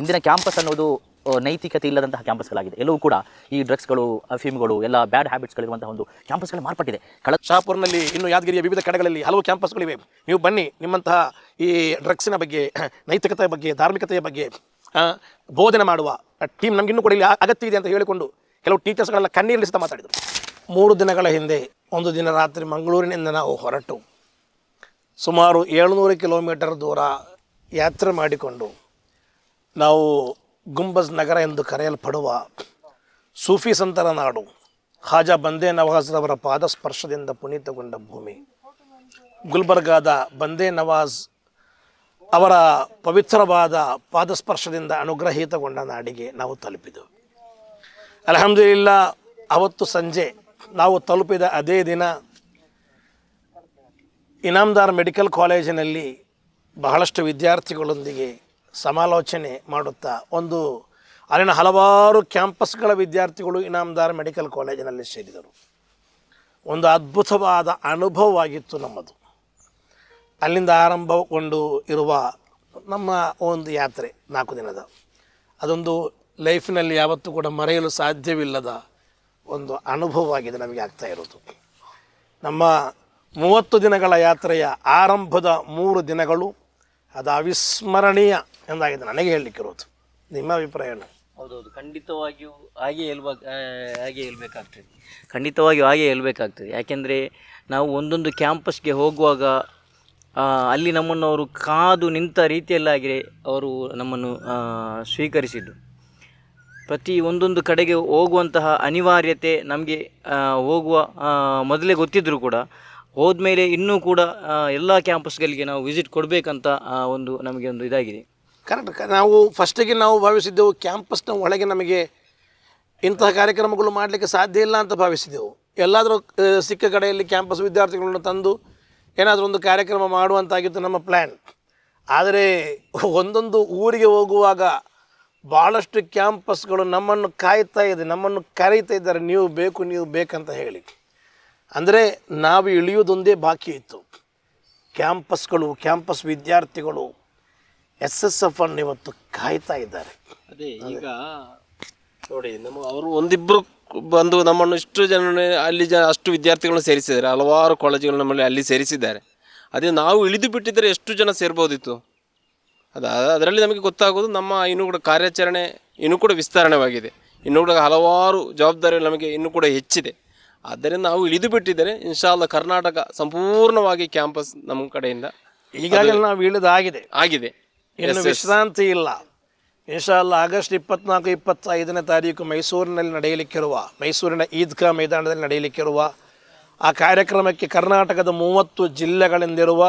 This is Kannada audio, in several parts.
ಇಂದಿನ ಕ್ಯಾಂಪಸ್ ಅನ್ನೋದು ನೈತಿಕತೆ ಇಲ್ಲದಂತಹ ಕ್ಯಾಂಪಸ್ಗಳಾಗಿದೆ ಎಲ್ಲವೂ ಕೂಡ ಈ ಡ್ರಗ್ಸ್ಗಳು ಅಫೀಮ್ಗಳು ಎಲ್ಲ ಬ್ಯಾಡ್ ಹ್ಯಾಬಿಟ್ಸ್ಗಳಿರುವಂತಹ ಒಂದು ಕ್ಯಾಂಪಸ್ಗಳು ಮಾರ್ಪಟ್ಟಿದೆ ಕಳ ಶಾಪುರ್ನಲ್ಲಿ ಇನ್ನು ಯಾದಗಿರಿಯ ವಿವಿಧ ಕಡೆಗಳಲ್ಲಿ ಹಲವು ಕ್ಯಾಂಪಸ್ಗಳಿವೆ ನೀವು ಬನ್ನಿ ನಿಮ್ಮಂತಹ ಈ ಡ್ರಗ್ಸಿನ ಬಗ್ಗೆ ನೈತಿಕತೆಯ ಬಗ್ಗೆ ಧಾರ್ಮಿಕತೆಯ ಬಗ್ಗೆ ಬೋಧನೆ ಮಾಡುವ ಟೀಮ್ ನಮಗಿನ್ನೂ ಕೂಡ ಇಲ್ಲಿ ಅಗತ್ಯ ಇದೆ ಅಂತ ಹೇಳಿಕೊಂಡು ಕೆಲವು ಟೀಚರ್ಸ್ಗಳೆಲ್ಲ ಕಣ್ಣೀರಲ್ಲಿ ಮಾತಾಡಿದರು ಮೂರು ದಿನಗಳ ಹಿಂದೆ ಒಂದು ದಿನ ರಾತ್ರಿ ಮಂಗಳೂರಿನಿಂದ ನಾವು ಹೊರಟು ಸುಮಾರು ಏಳುನೂರು ಕಿಲೋಮೀಟರ್ ದೂರ ಯಾತ್ರೆ ಮಾಡಿಕೊಂಡು ನಾವು ಗುಂಬಜ್ ನಗರ ಎಂದು ಕರೆಯಲ್ಪಡುವ ಸೂಫಿ ಸಂತರ ನಾಡು ಹಾಜಾ ಬಂದೇ ನವಾಜ್ರವರ ಪಾದಸ್ಪರ್ಶದಿಂದ ಪುನೀತಗೊಂಡ ಭೂಮಿ ಗುಲ್ಬರ್ಗಾದ ಬಂದೇ ನವಾಜ್ ಅವರ ಪವಿತ್ರವಾದ ಪಾದಸ್ಪರ್ಶದಿಂದ ಅನುಗ್ರಹೀತಗೊಂಡ ನಾಡಿಗೆ ನಾವು ತಲುಪಿದೆವು ಅಲಹಮ್ದಿಲ್ಲ ಅವತ್ತು ಸಂಜೆ ನಾವು ತಲುಪಿದ ಅದೇ ದಿನ ಇನಾಮದಾರ್ ಮೆಡಿಕಲ್ ಕಾಲೇಜಿನಲ್ಲಿ ಬಹಳಷ್ಟು ವಿದ್ಯಾರ್ಥಿಗಳೊಂದಿಗೆ ಸಮಾಲೋಚನೆ ಮಾಡುತ್ತಾ ಒಂದು ಅಲ್ಲಿನ ಹಲವಾರು ಕ್ಯಾಂಪಸ್ಗಳ ವಿದ್ಯಾರ್ಥಿಗಳು ಇನಾಮದಾರ್ ಮೆಡಿಕಲ್ ಕಾಲೇಜಿನಲ್ಲಿ ಸೇರಿದರು ಒಂದು ಅದ್ಭುತವಾದ ಅನುಭವವಾಗಿತ್ತು ನಮ್ಮದು ಅಲ್ಲಿಂದ ಆರಂಭಗೊಂಡು ಇರುವ ನಮ್ಮ ಒಂದು ಯಾತ್ರೆ ನಾಲ್ಕು ದಿನದ ಅದೊಂದು ಲೈಫ್ನಲ್ಲಿ ಯಾವತ್ತೂ ಕೂಡ ಮರೆಯಲು ಸಾಧ್ಯವಿಲ್ಲದ ಒಂದು ಅನುಭವವಾಗಿದೆ ನಮಗೆ ಆಗ್ತಾ ಇರೋದು ನಮ್ಮ ಮೂವತ್ತು ದಿನಗಳ ಯಾತ್ರೆಯ ಆರಂಭದ ಮೂರು ದಿನಗಳು ಅದು ಅವಿಸ್ಮರಣೀಯ ಎಂದಾಗಿದೆ ನನಗೆ ಇರೋದು ನಿಮ್ಮ ಅಭಿಪ್ರಾಯ ಏನು ಹೌದೌದು ಖಂಡಿತವಾಗಿಯೂ ಹಾಗೆ ಹೇಳ್ಬ ಹಾಗೆ ಹೇಳ್ಬೇಕಾಗ್ತದೆ ಖಂಡಿತವಾಗಿಯೂ ಹಾಗೆ ಹೇಳ್ಬೇಕಾಗ್ತದೆ ಯಾಕೆಂದರೆ ನಾವು ಒಂದೊಂದು ಕ್ಯಾಂಪಸ್ಗೆ ಹೋಗುವಾಗ ಅಲ್ಲಿ ನಮ್ಮನ್ನು ಅವರು ಕಾದು ನಿಂತ ರೀತಿಯಲ್ಲಾಗಿರೆ ಅವರು ನಮ್ಮನ್ನು ಸ್ವೀಕರಿಸಿದ್ದು ಪ್ರತಿ ಒಂದೊಂದು ಕಡೆಗೆ ಹೋಗುವಂತಹ ಅನಿವಾರ್ಯತೆ ನಮಗೆ ಹೋಗುವ ಮೊದಲೇ ಗೊತ್ತಿದ್ದರೂ ಕೂಡ ಹೋದ ಮೇಲೆ ಇನ್ನೂ ಕೂಡ ಎಲ್ಲ ಕ್ಯಾಂಪಸ್ಗಳಿಗೆ ನಾವು ವಿಸಿಟ್ ಕೊಡಬೇಕಂತ ಒಂದು ನಮಗೆ ಒಂದು ಇದಾಗಿದೆ ಕರೆಕ್ಟ್ ನಾವು ಫಸ್ಟಿಗೆ ನಾವು ಭಾವಿಸಿದ್ದೆವು ಕ್ಯಾಂಪಸ್ನ ಒಳಗೆ ನಮಗೆ ಇಂತಹ ಕಾರ್ಯಕ್ರಮಗಳು ಮಾಡಲಿಕ್ಕೆ ಸಾಧ್ಯ ಇಲ್ಲ ಅಂತ ಭಾವಿಸಿದ್ದೆವು ಎಲ್ಲಾದರೂ ಸಿಕ್ಕ ಕಡೆಯಲ್ಲಿ ಕ್ಯಾಂಪಸ್ ವಿದ್ಯಾರ್ಥಿಗಳನ್ನು ತಂದು ಏನಾದರೂ ಒಂದು ಕಾರ್ಯಕ್ರಮ ಮಾಡುವಂತಾಗಿತ್ತು ನಮ್ಮ ಪ್ಲ್ಯಾನ್ ಆದರೆ ಒಂದೊಂದು ಊರಿಗೆ ಹೋಗುವಾಗ ಭಾಳಷ್ಟು ಕ್ಯಾಂಪಸ್ಗಳು ನಮ್ಮನ್ನು ಕಾಯ್ತಾ ಇದೆ ನಮ್ಮನ್ನು ಕರೀತಾ ಇದ್ದಾರೆ ನೀವು ಬೇಕು ನೀವು ಬೇಕಂತ ಹೇಳಿ ಅಂದರೆ ನಾವು ಇಳಿಯೋದೊಂದೇ ಬಾಕಿ ಇತ್ತು ಕ್ಯಾಂಪಸ್ಗಳು ಕ್ಯಾಂಪಸ್ ವಿದ್ಯಾರ್ಥಿಗಳು ಎಸ್ ಎಸ್ ಎಫ್ ಅನ್ನು ಇವತ್ತು ಕಾಯ್ತಾ ಇದ್ದಾರೆ ಅದೇ ಈಗ ನೋಡಿ ನಮ್ಮ ಅವರು ಒಂದಿಬ್ಬರು ಬಂದು ನಮ್ಮನ್ನು ಇಷ್ಟು ಜನ ಅಲ್ಲಿ ಜನ ಅಷ್ಟು ವಿದ್ಯಾರ್ಥಿಗಳನ್ನ ಸೇರಿಸಿದ್ದಾರೆ ಹಲವಾರು ಕಾಲೇಜುಗಳು ನಮ್ಮಲ್ಲಿ ಅಲ್ಲಿ ಸೇರಿಸಿದ್ದಾರೆ ಅದೇ ನಾವು ಇಳಿದು ಬಿಟ್ಟಿದ್ದರೆ ಎಷ್ಟು ಜನ ಸೇರ್ಬೋದಿತ್ತು ಅದು ಅದರಲ್ಲಿ ನಮಗೆ ಗೊತ್ತಾಗೋದು ನಮ್ಮ ಇನ್ನೂ ಕೂಡ ಕಾರ್ಯಾಚರಣೆ ಇನ್ನೂ ಕೂಡ ವಿಸ್ತರಣೆವಾಗಿದೆ ಇನ್ನೂ ಕೂಡ ಹಲವಾರು ಜವಾಬ್ದಾರಿ ನಮಗೆ ಇನ್ನೂ ಕೂಡ ಹೆಚ್ಚಿದೆ ಆದ್ದರಿಂದ ನಾವು ಇಳಿದು ಬಿಟ್ಟಿದ್ದರೆ ಇನ್ಶಾಲ್ಲ ಕರ್ನಾಟಕ ಸಂಪೂರ್ಣವಾಗಿ ಕ್ಯಾಂಪಸ್ ನಮ್ಮ ಕಡೆಯಿಂದ ಈಗಾಗಲೇ ನಾವು ಇಳಿದಾಗಿದೆ ಆಗಿದೆ ಇನ್ನು ವಿಶ್ರಾಂತಿ ಇಲ್ಲ ಇನ್ಶಾಲ್ಲ ಆಗಸ್ಟ್ ಇಪ್ಪತ್ನಾಲ್ಕು ಇಪ್ಪತ್ತೈದನೇ ತಾರೀಕು ಮೈಸೂರಿನಲ್ಲಿ ನಡೆಯಲಿಕ್ಕಿರುವ ಮೈಸೂರಿನ ಈದ್ಗಾ ಮೈದಾನದಲ್ಲಿ ನಡೆಯಲಿಕ್ಕಿರುವ ಆ ಕಾರ್ಯಕ್ರಮಕ್ಕೆ ಕರ್ನಾಟಕದ ಮೂವತ್ತು ಜಿಲ್ಲೆಗಳಿಂದಿರುವ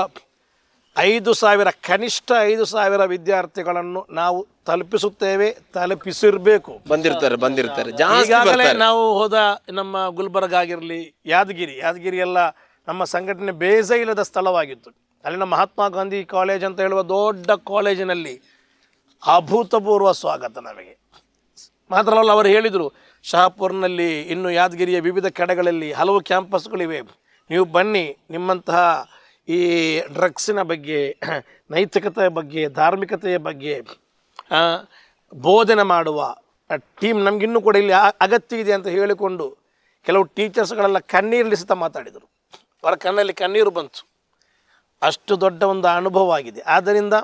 ಐದು ಸಾವಿರ ಕನಿಷ್ಠ ಐದು ಸಾವಿರ ವಿದ್ಯಾರ್ಥಿಗಳನ್ನು ನಾವು ತಲುಪಿಸುತ್ತೇವೆ ತಲುಪಿಸಿರ್ಬೇಕು ಬಂದಿರ್ತಾರೆ ಬಂದಿರ್ತಾರೆ ಈಗಾಗಲೇ ನಾವು ಹೋದ ನಮ್ಮ ಗುಲ್ಬರ್ಗ ಆಗಿರಲಿ ಯಾದಗಿರಿ ಯಾದಗಿರಿ ಎಲ್ಲ ನಮ್ಮ ಸಂಘಟನೆ ಬೇಸೇ ಇಲ್ಲದ ಸ್ಥಳವಾಗಿತ್ತು ಅಲ್ಲಿನ ಮಹಾತ್ಮ ಗಾಂಧಿ ಕಾಲೇಜ್ ಅಂತ ಹೇಳುವ ದೊಡ್ಡ ಕಾಲೇಜಿನಲ್ಲಿ ಅಭೂತಪೂರ್ವ ಸ್ವಾಗತ ನಮಗೆ ಮಾತ್ರವಲ್ಲ ಅವರು ಹೇಳಿದರು ಶಹಾಪುರ್ನಲ್ಲಿ ಇನ್ನು ಯಾದಗಿರಿಯ ವಿವಿಧ ಕಡೆಗಳಲ್ಲಿ ಹಲವು ಕ್ಯಾಂಪಸ್ಗಳಿವೆ ನೀವು ಬನ್ನಿ ನಿಮ್ಮಂತಹ ಈ ಡ್ರಗ್ಸಿನ ಬಗ್ಗೆ ನೈತಿಕತೆಯ ಬಗ್ಗೆ ಧಾರ್ಮಿಕತೆಯ ಬಗ್ಗೆ ಬೋಧನೆ ಮಾಡುವ ಟೀಮ್ ನಮಗಿನ್ನೂ ಕೂಡ ಇಲ್ಲಿ ಅಗತ್ಯ ಇದೆ ಅಂತ ಹೇಳಿಕೊಂಡು ಕೆಲವು ಟೀಚರ್ಸ್ಗಳೆಲ್ಲ ಕಣ್ಣೀರ್ಲಿಸುತ್ತಾ ಮಾತಾಡಿದರು ಅವರ ಕಣ್ಣಲ್ಲಿ ಕಣ್ಣೀರು ಬಂತು ಅಷ್ಟು ದೊಡ್ಡ ಒಂದು ಅನುಭವ ಆಗಿದೆ ಆದ್ದರಿಂದ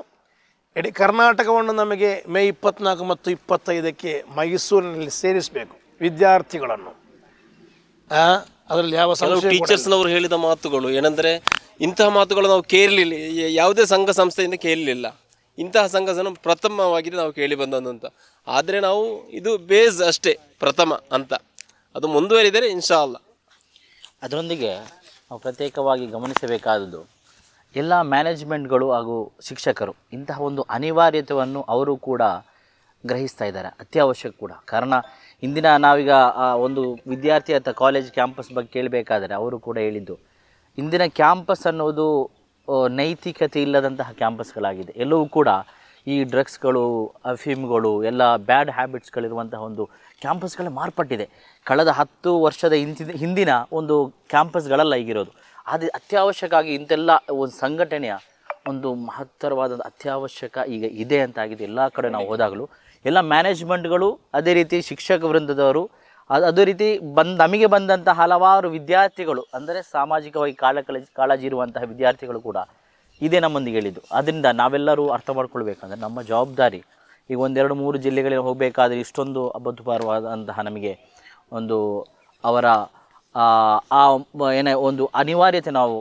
ಇಡೀ ಕರ್ನಾಟಕವನ್ನು ನಮಗೆ ಮೇ ಇಪ್ಪತ್ನಾಲ್ಕು ಮತ್ತು ಇಪ್ಪತ್ತೈದಕ್ಕೆ ಮೈಸೂರಿನಲ್ಲಿ ಸೇರಿಸಬೇಕು ವಿದ್ಯಾರ್ಥಿಗಳನ್ನು ಅದರಲ್ಲಿ ಯಾವ ಟೀಚರ್ಸ್ನವರು ಹೇಳಿದ ಮಾತುಗಳು ಏನಂದರೆ ಇಂತಹ ಮಾತುಗಳು ನಾವು ಕೇಳಲಿಲ್ಲ ಯಾವುದೇ ಸಂಘ ಸಂಸ್ಥೆಯಿಂದ ಕೇಳಲಿಲ್ಲ ಇಂತಹ ಸಂಘಸನ ಪ್ರಥಮವಾಗಿ ನಾವು ಕೇಳಿ ಬಂದದ್ದು ಅಂತ ಆದರೆ ನಾವು ಇದು ಬೇಸ್ ಅಷ್ಟೇ ಪ್ರಥಮ ಅಂತ ಅದು ಮುಂದುವರಿದರೆ ಇನ್ಶಾ ಅಲ್ಲ ಅದರೊಂದಿಗೆ ನಾವು ಪ್ರತ್ಯೇಕವಾಗಿ ಗಮನಿಸಬೇಕಾದದ್ದು ಎಲ್ಲ ಮ್ಯಾನೇಜ್ಮೆಂಟ್ಗಳು ಹಾಗೂ ಶಿಕ್ಷಕರು ಇಂತಹ ಒಂದು ಅನಿವಾರ್ಯತೆಯನ್ನು ಅವರು ಕೂಡ ಗ್ರಹಿಸ್ತಾ ಇದ್ದಾರೆ ಅತ್ಯವಶ್ಯಕ ಕೂಡ ಕಾರಣ ಇಂದಿನ ನಾವೀಗ ಒಂದು ವಿದ್ಯಾರ್ಥಿ ಅಥವಾ ಕಾಲೇಜ್ ಕ್ಯಾಂಪಸ್ ಬಗ್ಗೆ ಕೇಳಬೇಕಾದರೆ ಅವರು ಕೂಡ ಹೇಳಿದ್ದು ಇಂದಿನ ಕ್ಯಾಂಪಸ್ ಅನ್ನೋದು ನೈತಿಕತೆ ಇಲ್ಲದಂತಹ ಕ್ಯಾಂಪಸ್ಗಳಾಗಿದೆ ಎಲ್ಲವೂ ಕೂಡ ಈ ಡ್ರಗ್ಸ್ಗಳು ಅಫೀಮ್ಗಳು ಎಲ್ಲ ಬ್ಯಾಡ್ ಹ್ಯಾಬಿಟ್ಸ್ಗಳಿರುವಂತಹ ಒಂದು ಕ್ಯಾಂಪಸ್ಗಳೇ ಮಾರ್ಪಟ್ಟಿದೆ ಕಳೆದ ಹತ್ತು ವರ್ಷದ ಹಿಂದಿನ ಒಂದು ಕ್ಯಾಂಪಸ್ಗಳಲ್ಲ ಈಗಿರೋದು ಅದು ಅತ್ಯವಶ್ಯಕವಾಗಿ ಇಂತೆಲ್ಲ ಒಂದು ಸಂಘಟನೆಯ ಒಂದು ಮಹತ್ತರವಾದ ಅತ್ಯವಶ್ಯಕ ಈಗ ಇದೆ ಅಂತ ಆಗಿದೆ ಎಲ್ಲ ಕಡೆ ನಾವು ಹೋದಾಗಲೂ ಎಲ್ಲ ಮ್ಯಾನೇಜ್ಮೆಂಟ್ಗಳು ಅದೇ ರೀತಿ ಶಿಕ್ಷಕ ವೃಂದದವರು ಅದು ಅದೇ ರೀತಿ ಬಂದು ನಮಗೆ ಬಂದಂಥ ಹಲವಾರು ವಿದ್ಯಾರ್ಥಿಗಳು ಅಂದರೆ ಸಾಮಾಜಿಕವಾಗಿ ಕಾಳ ಕಾಳಜಿ ಇರುವಂತಹ ವಿದ್ಯಾರ್ಥಿಗಳು ಕೂಡ ಇದೇ ನಮ್ಮೊಂದಿಗೆ ಹೇಳಿದ್ದು ಅದರಿಂದ ನಾವೆಲ್ಲರೂ ಅರ್ಥ ಮಾಡ್ಕೊಳ್ಬೇಕಂದ್ರೆ ನಮ್ಮ ಜವಾಬ್ದಾರಿ ಈಗ ಒಂದೆರಡು ಮೂರು ಜಿಲ್ಲೆಗಳಿಗೆ ಹೋಗಬೇಕಾದ್ರೆ ಇಷ್ಟೊಂದು ಅಬದ್ಧಪರವಾದಂತಹ ನಮಗೆ ಒಂದು ಅವರ ಆ ಏನೇ ಒಂದು ಅನಿವಾರ್ಯತೆ ನಾವು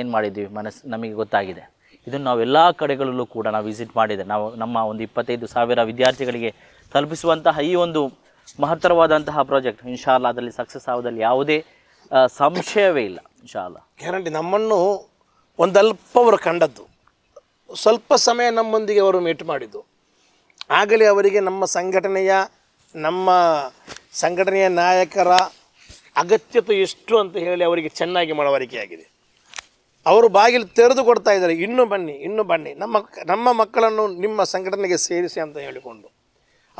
ಏನು ಮಾಡಿದ್ದೀವಿ ಮನಸ್ಸು ನಮಗೆ ಗೊತ್ತಾಗಿದೆ ಇದನ್ನು ನಾವು ಎಲ್ಲ ಕಡೆಗಳಲ್ಲೂ ಕೂಡ ನಾವು ವಿಸಿಟ್ ಮಾಡಿದೆ ನಾವು ನಮ್ಮ ಒಂದು ಇಪ್ಪತ್ತೈದು ಸಾವಿರ ವಿದ್ಯಾರ್ಥಿಗಳಿಗೆ ತಲುಪಿಸುವಂತಹ ಈ ಒಂದು ಮಹತ್ತರವಾದಂತಹ ಪ್ರಾಜೆಕ್ಟ್ ಇನ್ಶಾಲ್ಲ ಅದರಲ್ಲಿ ಸಕ್ಸಸ್ ಆಗೋದಲ್ಲಿ ಯಾವುದೇ ಸಂಶಯವೇ ಇಲ್ಲ ಇನ್ಶಾಲ್ಲ ಗ್ಯಾರಂಟಿ ನಮ್ಮನ್ನು ಒಂದಲ್ಪವರು ಕಂಡದ್ದು ಸ್ವಲ್ಪ ಸಮಯ ನಮ್ಮೊಂದಿಗೆ ಅವರು ಮೀಟ್ ಮಾಡಿದ್ದು ಆಗಲೇ ಅವರಿಗೆ ನಮ್ಮ ಸಂಘಟನೆಯ ನಮ್ಮ ಸಂಘಟನೆಯ ನಾಯಕರ ಅಗತ್ಯತೆ ಎಷ್ಟು ಅಂತ ಹೇಳಿ ಅವರಿಗೆ ಚೆನ್ನಾಗಿ ಮನವರಿಕೆಯಾಗಿದೆ ಅವರು ಬಾಗಿಲು ತೆರೆದು ಕೊಡ್ತಾ ಇದ್ದಾರೆ ಇನ್ನೂ ಬನ್ನಿ ಇನ್ನೂ ಬನ್ನಿ ನಮ್ಮ ನಮ್ಮ ಮಕ್ಕಳನ್ನು ನಿಮ್ಮ ಸಂಘಟನೆಗೆ ಸೇರಿಸಿ ಅಂತ ಹೇಳಿಕೊಂಡು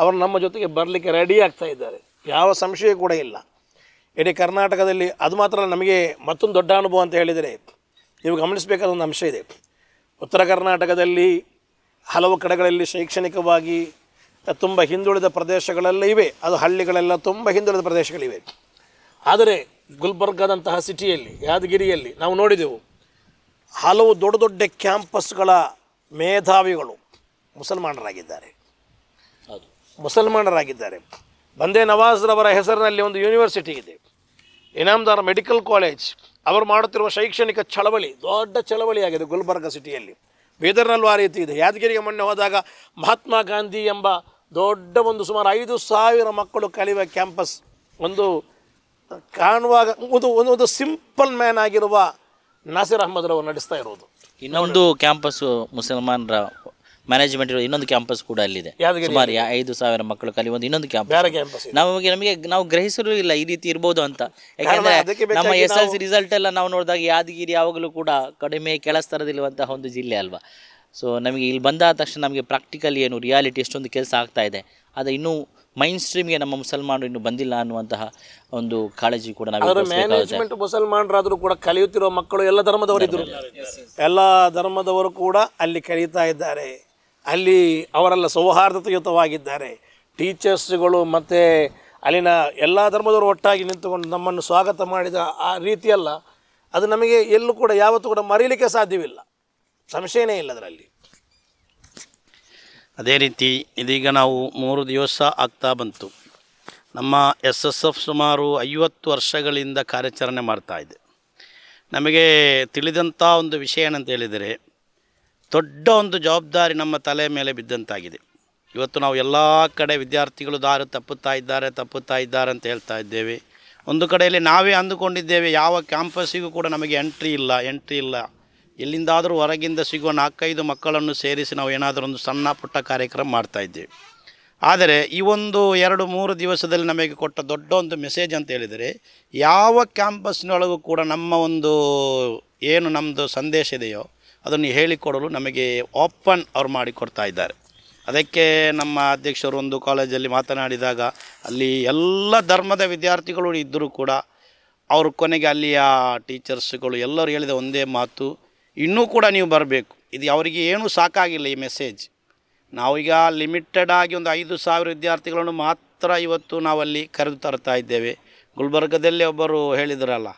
ಅವರು ನಮ್ಮ ಜೊತೆಗೆ ಬರಲಿಕ್ಕೆ ರೆಡಿ ಆಗ್ತಾ ಇದ್ದಾರೆ ಯಾವ ಸಂಶಯ ಕೂಡ ಇಲ್ಲ ಇಡೀ ಕರ್ನಾಟಕದಲ್ಲಿ ಅದು ಮಾತ್ರ ನಮಗೆ ಮತ್ತೊಂದು ದೊಡ್ಡ ಅನುಭವ ಅಂತ ಹೇಳಿದರೆ ನೀವು ಗಮನಿಸಬೇಕಾದ ಒಂದು ಅಂಶ ಇದೆ ಉತ್ತರ ಕರ್ನಾಟಕದಲ್ಲಿ ಹಲವು ಕಡೆಗಳಲ್ಲಿ ಶೈಕ್ಷಣಿಕವಾಗಿ ತುಂಬ ಹಿಂದುಳಿದ ಪ್ರದೇಶಗಳೆಲ್ಲ ಇವೆ ಅದು ಹಳ್ಳಿಗಳೆಲ್ಲ ತುಂಬ ಹಿಂದುಳಿದ ಪ್ರದೇಶಗಳಿವೆ ಆದರೆ ಗುಲ್ಬರ್ಗಾದಂತಹ ಸಿಟಿಯಲ್ಲಿ ಯಾದಗಿರಿಯಲ್ಲಿ ನಾವು ನೋಡಿದೆವು ಹಲವು ದೊಡ್ಡ ದೊಡ್ಡ ಕ್ಯಾಂಪಸ್ಗಳ ಮೇಧಾವಿಗಳು ಮುಸಲ್ಮಾನರಾಗಿದ್ದಾರೆ ಮುಸಲ್ಮಾನರಾಗಿದ್ದಾರೆ ಬಂದೇ ನವಾಜ್ರವರ ಹೆಸರಿನಲ್ಲಿ ಒಂದು ಯೂನಿವರ್ಸಿಟಿ ಇದೆ ಇನಾಮ್ದಾರ್ ಮೆಡಿಕಲ್ ಕಾಲೇಜ್ ಅವರು ಮಾಡುತ್ತಿರುವ ಶೈಕ್ಷಣಿಕ ಚಳವಳಿ ದೊಡ್ಡ ಚಳವಳಿಯಾಗಿದೆ ಗುಲ್ಬರ್ಗ ಸಿಟಿಯಲ್ಲಿ ಬೀದರ್ನಲ್ಲೂ ಆ ರೀತಿ ಇದೆ ಯಾದಗಿರಿಗೆ ಮೊನ್ನೆ ಹೋದಾಗ ಮಹಾತ್ಮ ಗಾಂಧಿ ಎಂಬ ದೊಡ್ಡ ಒಂದು ಸುಮಾರು ಐದು ಸಾವಿರ ಮಕ್ಕಳು ಕಲಿಯುವ ಕ್ಯಾಂಪಸ್ ಒಂದು ಕಾಣುವಾಗ ಒಂದು ಒಂದು ಸಿಂಪಲ್ ಮ್ಯಾನ್ ಆಗಿರುವ ನಾಸಿರ್ ರವರು ನಡೆಸ್ತಾ ಇರೋದು ಇನ್ನೊಂದು ಕ್ಯಾಂಪಸ್ ಮುಸಲ್ಮಾನರ ಮ್ಯಾನೇಜ್ಮೆಂಟ್ ಇರೋ ಇನ್ನೊಂದು ಕ್ಯಾಂಪಸ್ ಕೂಡ ಅಲ್ಲಿದೆ ಸುಮಾರು ಐದು ಸಾವಿರ ಮಕ್ಕಳು ಕಲಿ ಒಂದು ಇನ್ನೊಂದು ಕ್ಯಾಂಪಸ್ ನಮಗೆ ನಮಗೆ ನಾವು ಗ್ರಹಿಸಲು ಇಲ್ಲ ಈ ರೀತಿ ಇರ್ಬೋದು ಅಂತ ಯಾಕಂದ್ರೆ ನಮ್ಮ ಎಸ್ ಎಲ್ ಸಿ ರಿಸಲ್ಟ್ ಎಲ್ಲ ನಾವು ನೋಡಿದಾಗ ಯಾದಗಿರಿ ಯಾವಾಗಲೂ ಕೂಡ ಕಡಿಮೆ ಕೆಲಸ ಒಂದು ಜಿಲ್ಲೆ ಅಲ್ವಾ ಸೊ ನಮಗೆ ಇಲ್ಲಿ ಬಂದ ತಕ್ಷಣ ನಮಗೆ ಪ್ರಾಕ್ಟಿಕಲ್ ಏನು ರಿಯಾಲಿಟಿ ಎಷ್ಟೊಂದು ಕೆಲಸ ಆಗ್ತಾ ಇದೆ ಅದು ಇನ್ನೂ ಮೈನ್ ಸ್ಟ್ರೀಮ್ಗೆ ನಮ್ಮ ಮುಸಲ್ಮಾನರು ಇನ್ನು ಬಂದಿಲ್ಲ ಅನ್ನುವಂತಹ ಒಂದು ಕಾಳಜಿ ಕೂಡ ನಾವು ಮ್ಯಾನೇಜ್ಮೆಂಟ್ ಮುಸಲ್ಮಾನರಾದರೂ ಕೂಡ ಕಲಿಯುತ್ತಿರುವ ಮಕ್ಕಳು ಎಲ್ಲ ಧರ್ಮದವರಿದ್ದರು ಎಲ್ಲ ಧರ್ಮದವರು ಕೂಡ ಅಲ್ಲಿ ಕಲಿತಾ ಇದ್ದಾರೆ ಅಲ್ಲಿ ಅವರೆಲ್ಲ ಸೌಹಾರ್ದತೆಯುತವಾಗಿದ್ದಾರೆ ಟೀಚರ್ಸ್ಗಳು ಮತ್ತು ಅಲ್ಲಿನ ಎಲ್ಲ ಧರ್ಮದವರು ಒಟ್ಟಾಗಿ ನಿಂತುಕೊಂಡು ನಮ್ಮನ್ನು ಸ್ವಾಗತ ಮಾಡಿದ ಆ ರೀತಿಯಲ್ಲ ಅದು ನಮಗೆ ಎಲ್ಲೂ ಕೂಡ ಯಾವತ್ತೂ ಕೂಡ ಮರೀಲಿಕ್ಕೆ ಸಾಧ್ಯವಿಲ್ಲ ಸಂಶಯನೇ ಇಲ್ಲ ಅದರಲ್ಲಿ ಅದೇ ರೀತಿ ಇದೀಗ ನಾವು ಮೂರು ದಿವಸ ಆಗ್ತಾ ಬಂತು ನಮ್ಮ ಎಸ್ ಎಸ್ ಎಫ್ ಸುಮಾರು ಐವತ್ತು ವರ್ಷಗಳಿಂದ ಕಾರ್ಯಾಚರಣೆ ಇದೆ ನಮಗೆ ತಿಳಿದಂಥ ಒಂದು ವಿಷಯ ಏನಂತ ಹೇಳಿದರೆ ದೊಡ್ಡ ಒಂದು ಜವಾಬ್ದಾರಿ ನಮ್ಮ ತಲೆ ಮೇಲೆ ಬಿದ್ದಂತಾಗಿದೆ ಇವತ್ತು ನಾವು ಎಲ್ಲ ಕಡೆ ವಿದ್ಯಾರ್ಥಿಗಳು ದಾರಿ ತಪ್ಪುತ್ತಾ ಇದ್ದಾರೆ ತಪ್ಪುತ್ತಾ ಇದ್ದಾರೆ ಅಂತ ಹೇಳ್ತಾ ಇದ್ದೇವೆ ಒಂದು ಕಡೆಯಲ್ಲಿ ನಾವೇ ಅಂದುಕೊಂಡಿದ್ದೇವೆ ಯಾವ ಕ್ಯಾಂಪಸ್ಸಿಗೂ ಕೂಡ ನಮಗೆ ಎಂಟ್ರಿ ಇಲ್ಲ ಎಂಟ್ರಿ ಇಲ್ಲ ಎಲ್ಲಿಂದಾದರೂ ಹೊರಗಿಂದ ಸಿಗುವ ನಾಲ್ಕೈದು ಮಕ್ಕಳನ್ನು ಸೇರಿಸಿ ನಾವು ಏನಾದರೂ ಒಂದು ಸಣ್ಣ ಪುಟ್ಟ ಕಾರ್ಯಕ್ರಮ ಮಾಡ್ತಾಯಿದ್ದೇವೆ ಆದರೆ ಈ ಒಂದು ಎರಡು ಮೂರು ದಿವಸದಲ್ಲಿ ನಮಗೆ ಕೊಟ್ಟ ದೊಡ್ಡ ಒಂದು ಮೆಸೇಜ್ ಅಂತ ಹೇಳಿದರೆ ಯಾವ ಕ್ಯಾಂಪಸ್ನೊಳಗೂ ಕೂಡ ನಮ್ಮ ಒಂದು ಏನು ನಮ್ಮದು ಸಂದೇಶ ಇದೆಯೋ ಅದನ್ನು ಹೇಳಿಕೊಡಲು ನಮಗೆ ಓಪನ್ ಅವ್ರು ಮಾಡಿಕೊಡ್ತಾ ಇದ್ದಾರೆ ಅದಕ್ಕೆ ನಮ್ಮ ಅಧ್ಯಕ್ಷರು ಒಂದು ಕಾಲೇಜಲ್ಲಿ ಮಾತನಾಡಿದಾಗ ಅಲ್ಲಿ ಎಲ್ಲ ಧರ್ಮದ ವಿದ್ಯಾರ್ಥಿಗಳು ಇದ್ದರೂ ಕೂಡ ಅವರು ಕೊನೆಗೆ ಅಲ್ಲಿಯ ಟೀಚರ್ಸ್ಗಳು ಎಲ್ಲರೂ ಹೇಳಿದ ಒಂದೇ ಮಾತು ಇನ್ನೂ ಕೂಡ ನೀವು ಬರಬೇಕು ಇದು ಅವರಿಗೆ ಏನೂ ಸಾಕಾಗಿಲ್ಲ ಈ ಮೆಸೇಜ್ ನಾವೀಗ ಲಿಮಿಟೆಡ್ ಆಗಿ ಒಂದು ಐದು ಸಾವಿರ ವಿದ್ಯಾರ್ಥಿಗಳನ್ನು ಮಾತ್ರ ಇವತ್ತು ನಾವಲ್ಲಿ ಕರೆದು ತರ್ತಾ ಇದ್ದೇವೆ ಗುಲ್ಬರ್ಗದಲ್ಲಿ ಒಬ್ಬರು ಹೇಳಿದ್ರಲ್ಲ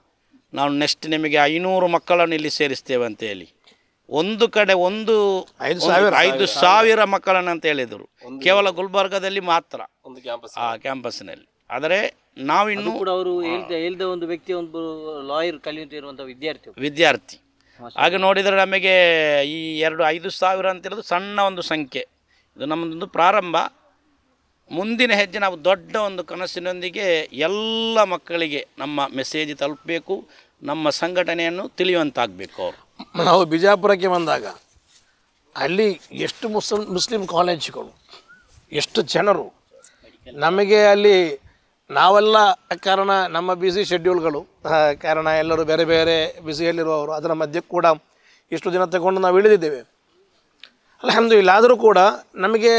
ನಾವು ನೆಕ್ಸ್ಟ್ ನಿಮಗೆ ಐನೂರು ಮಕ್ಕಳನ್ನು ಇಲ್ಲಿ ಸೇರಿಸ್ತೇವೆ ಅಂತೇಳಿ ಒಂದು ಕಡೆ ಒಂದು ಐದು ಸಾವಿರ ಐದು ಸಾವಿರ ಮಕ್ಕಳನ್ನು ಅಂತ ಹೇಳಿದರು ಕೇವಲ ಗುಲ್ಬರ್ಗದಲ್ಲಿ ಮಾತ್ರ ಒಂದು ಕ್ಯಾಂಪಸ್ ಆ ಕ್ಯಾಂಪಸ್ನಲ್ಲಿ ಆದರೆ ನಾವು ಇನ್ನೂ ಕೂಡ ಅವರು ಹೇಳಿದ ಒಂದು ವ್ಯಕ್ತಿ ಒಂದು ಲಾಯರ್ ಕಲಿಯುತ್ತಿರುವಂಥ ವಿದ್ಯಾರ್ಥಿ ವಿದ್ಯಾರ್ಥಿ ಆಗ ನೋಡಿದರೆ ನಮಗೆ ಈ ಎರಡು ಐದು ಸಾವಿರ ಅಂತಿರೋದು ಸಣ್ಣ ಒಂದು ಸಂಖ್ಯೆ ಇದು ನಮ್ಮದೊಂದು ಪ್ರಾರಂಭ ಮುಂದಿನ ಹೆಜ್ಜೆ ನಾವು ದೊಡ್ಡ ಒಂದು ಕನಸಿನೊಂದಿಗೆ ಎಲ್ಲ ಮಕ್ಕಳಿಗೆ ನಮ್ಮ ಮೆಸೇಜ್ ತಲುಪಬೇಕು ನಮ್ಮ ಸಂಘಟನೆಯನ್ನು ತಿಳಿಯುವಂತಾಗಬೇಕು ಅವರು ನಾವು ಬಿಜಾಪುರಕ್ಕೆ ಬಂದಾಗ ಅಲ್ಲಿ ಎಷ್ಟು ಮುಸ್ಲಿಂ ಮುಸ್ಲಿಂ ಕಾಲೇಜ್ಗಳು ಎಷ್ಟು ಜನರು ನಮಗೆ ಅಲ್ಲಿ ನಾವೆಲ್ಲ ಕಾರಣ ನಮ್ಮ ಬ್ಯುಸಿ ಶೆಡ್ಯೂಲ್ಗಳು ಕಾರಣ ಎಲ್ಲರೂ ಬೇರೆ ಬೇರೆ ಬ್ಯುಸಿಯಲ್ಲಿರುವವರು ಅದರ ಮಧ್ಯೆ ಕೂಡ ಇಷ್ಟು ದಿನ ತಗೊಂಡು ನಾವು ಇಳಿದಿದ್ದೇವೆ ಇಲ್ಲ ಆದರೂ ಕೂಡ ನಮಗೆ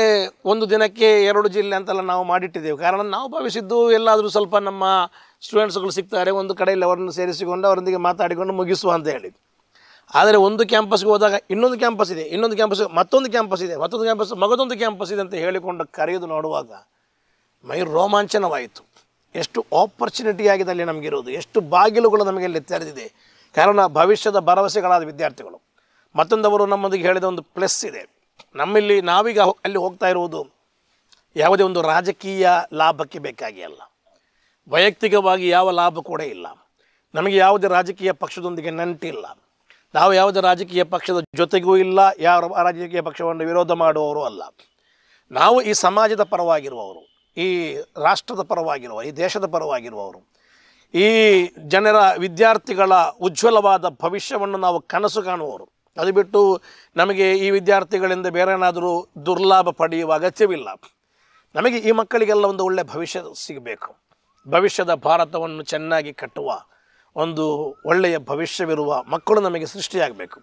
ಒಂದು ದಿನಕ್ಕೆ ಎರಡು ಜಿಲ್ಲೆ ಅಂತೆಲ್ಲ ನಾವು ಮಾಡಿಟ್ಟಿದ್ದೇವೆ ಕಾರಣ ನಾವು ಭಾವಿಸಿದ್ದು ಎಲ್ಲಾದರೂ ಸ್ವಲ್ಪ ನಮ್ಮ ಸ್ಟೂಡೆಂಟ್ಸ್ಗಳು ಸಿಗ್ತಾರೆ ಒಂದು ಕಡೆಯಲ್ಲಿ ಅವರನ್ನು ಸೇರಿಸಿಕೊಂಡು ಅವರೊಂದಿಗೆ ಮಾತಾಡಿಕೊಂಡು ಮುಗಿಸುವ ಅಂತ ಹೇಳಿ ಆದರೆ ಒಂದು ಕ್ಯಾಂಪಸ್ಗೆ ಹೋದಾಗ ಇನ್ನೊಂದು ಕ್ಯಾಂಪಸ್ ಇದೆ ಇನ್ನೊಂದು ಕ್ಯಾಂಪಸ್ ಮತ್ತೊಂದು ಕ್ಯಾಂಪಸ್ ಇದೆ ಮತ್ತೊಂದು ಕ್ಯಾಂಪಸ್ ಮಗದೊಂದು ಕ್ಯಾಂಪಸ್ ಇದೆ ಅಂತ ಹೇಳಿಕೊಂಡು ಕರೆಯೋದು ನೋಡುವಾಗ ಮೈ ರೋಮಾಂಚನವಾಯಿತು ಎಷ್ಟು ಆಪರ್ಚುನಿಟಿ ಆಗಿದೆ ಅಲ್ಲಿ ನಮಗಿರೋದು ಎಷ್ಟು ಬಾಗಿಲುಗಳು ನಮಗೆ ಅಲ್ಲಿ ತೆರೆದಿದೆ ಕಾರಣ ಭವಿಷ್ಯದ ಭರವಸೆಗಳಾದ ವಿದ್ಯಾರ್ಥಿಗಳು ಮತ್ತೊಂದವರು ನಮ್ಮೊಂದಿಗೆ ಹೇಳಿದ ಒಂದು ಪ್ಲಸ್ ಇದೆ ನಮ್ಮಲ್ಲಿ ನಾವೀಗ ಅಲ್ಲಿ ಹೋಗ್ತಾ ಇರುವುದು ಯಾವುದೇ ಒಂದು ರಾಜಕೀಯ ಲಾಭಕ್ಕೆ ಬೇಕಾಗಿ ಅಲ್ಲ ವೈಯಕ್ತಿಕವಾಗಿ ಯಾವ ಲಾಭ ಕೂಡ ಇಲ್ಲ ನಮಗೆ ಯಾವುದೇ ರಾಜಕೀಯ ಪಕ್ಷದೊಂದಿಗೆ ನಂಟಿಲ್ಲ ನಾವು ಯಾವುದೇ ರಾಜಕೀಯ ಪಕ್ಷದ ಜೊತೆಗೂ ಇಲ್ಲ ಯಾವ ರಾಜಕೀಯ ಪಕ್ಷವನ್ನು ವಿರೋಧ ಮಾಡುವವರು ಅಲ್ಲ ನಾವು ಈ ಸಮಾಜದ ಪರವಾಗಿರುವವರು ಈ ರಾಷ್ಟ್ರದ ಪರವಾಗಿರುವ ಈ ದೇಶದ ಪರವಾಗಿರುವವರು ಈ ಜನರ ವಿದ್ಯಾರ್ಥಿಗಳ ಉಜ್ವಲವಾದ ಭವಿಷ್ಯವನ್ನು ನಾವು ಕನಸು ಕಾಣುವವರು ಅದು ಬಿಟ್ಟು ನಮಗೆ ಈ ವಿದ್ಯಾರ್ಥಿಗಳಿಂದ ಬೇರೇನಾದರೂ ದುರ್ಲಾಭ ಪಡೆಯುವ ಅಗತ್ಯವಿಲ್ಲ ನಮಗೆ ಈ ಮಕ್ಕಳಿಗೆಲ್ಲ ಒಂದು ಒಳ್ಳೆಯ ಭವಿಷ್ಯ ಸಿಗಬೇಕು ಭವಿಷ್ಯದ ಭಾರತವನ್ನು ಚೆನ್ನಾಗಿ ಕಟ್ಟುವ ಒಂದು ಒಳ್ಳೆಯ ಭವಿಷ್ಯವಿರುವ ಮಕ್ಕಳು ನಮಗೆ ಸೃಷ್ಟಿಯಾಗಬೇಕು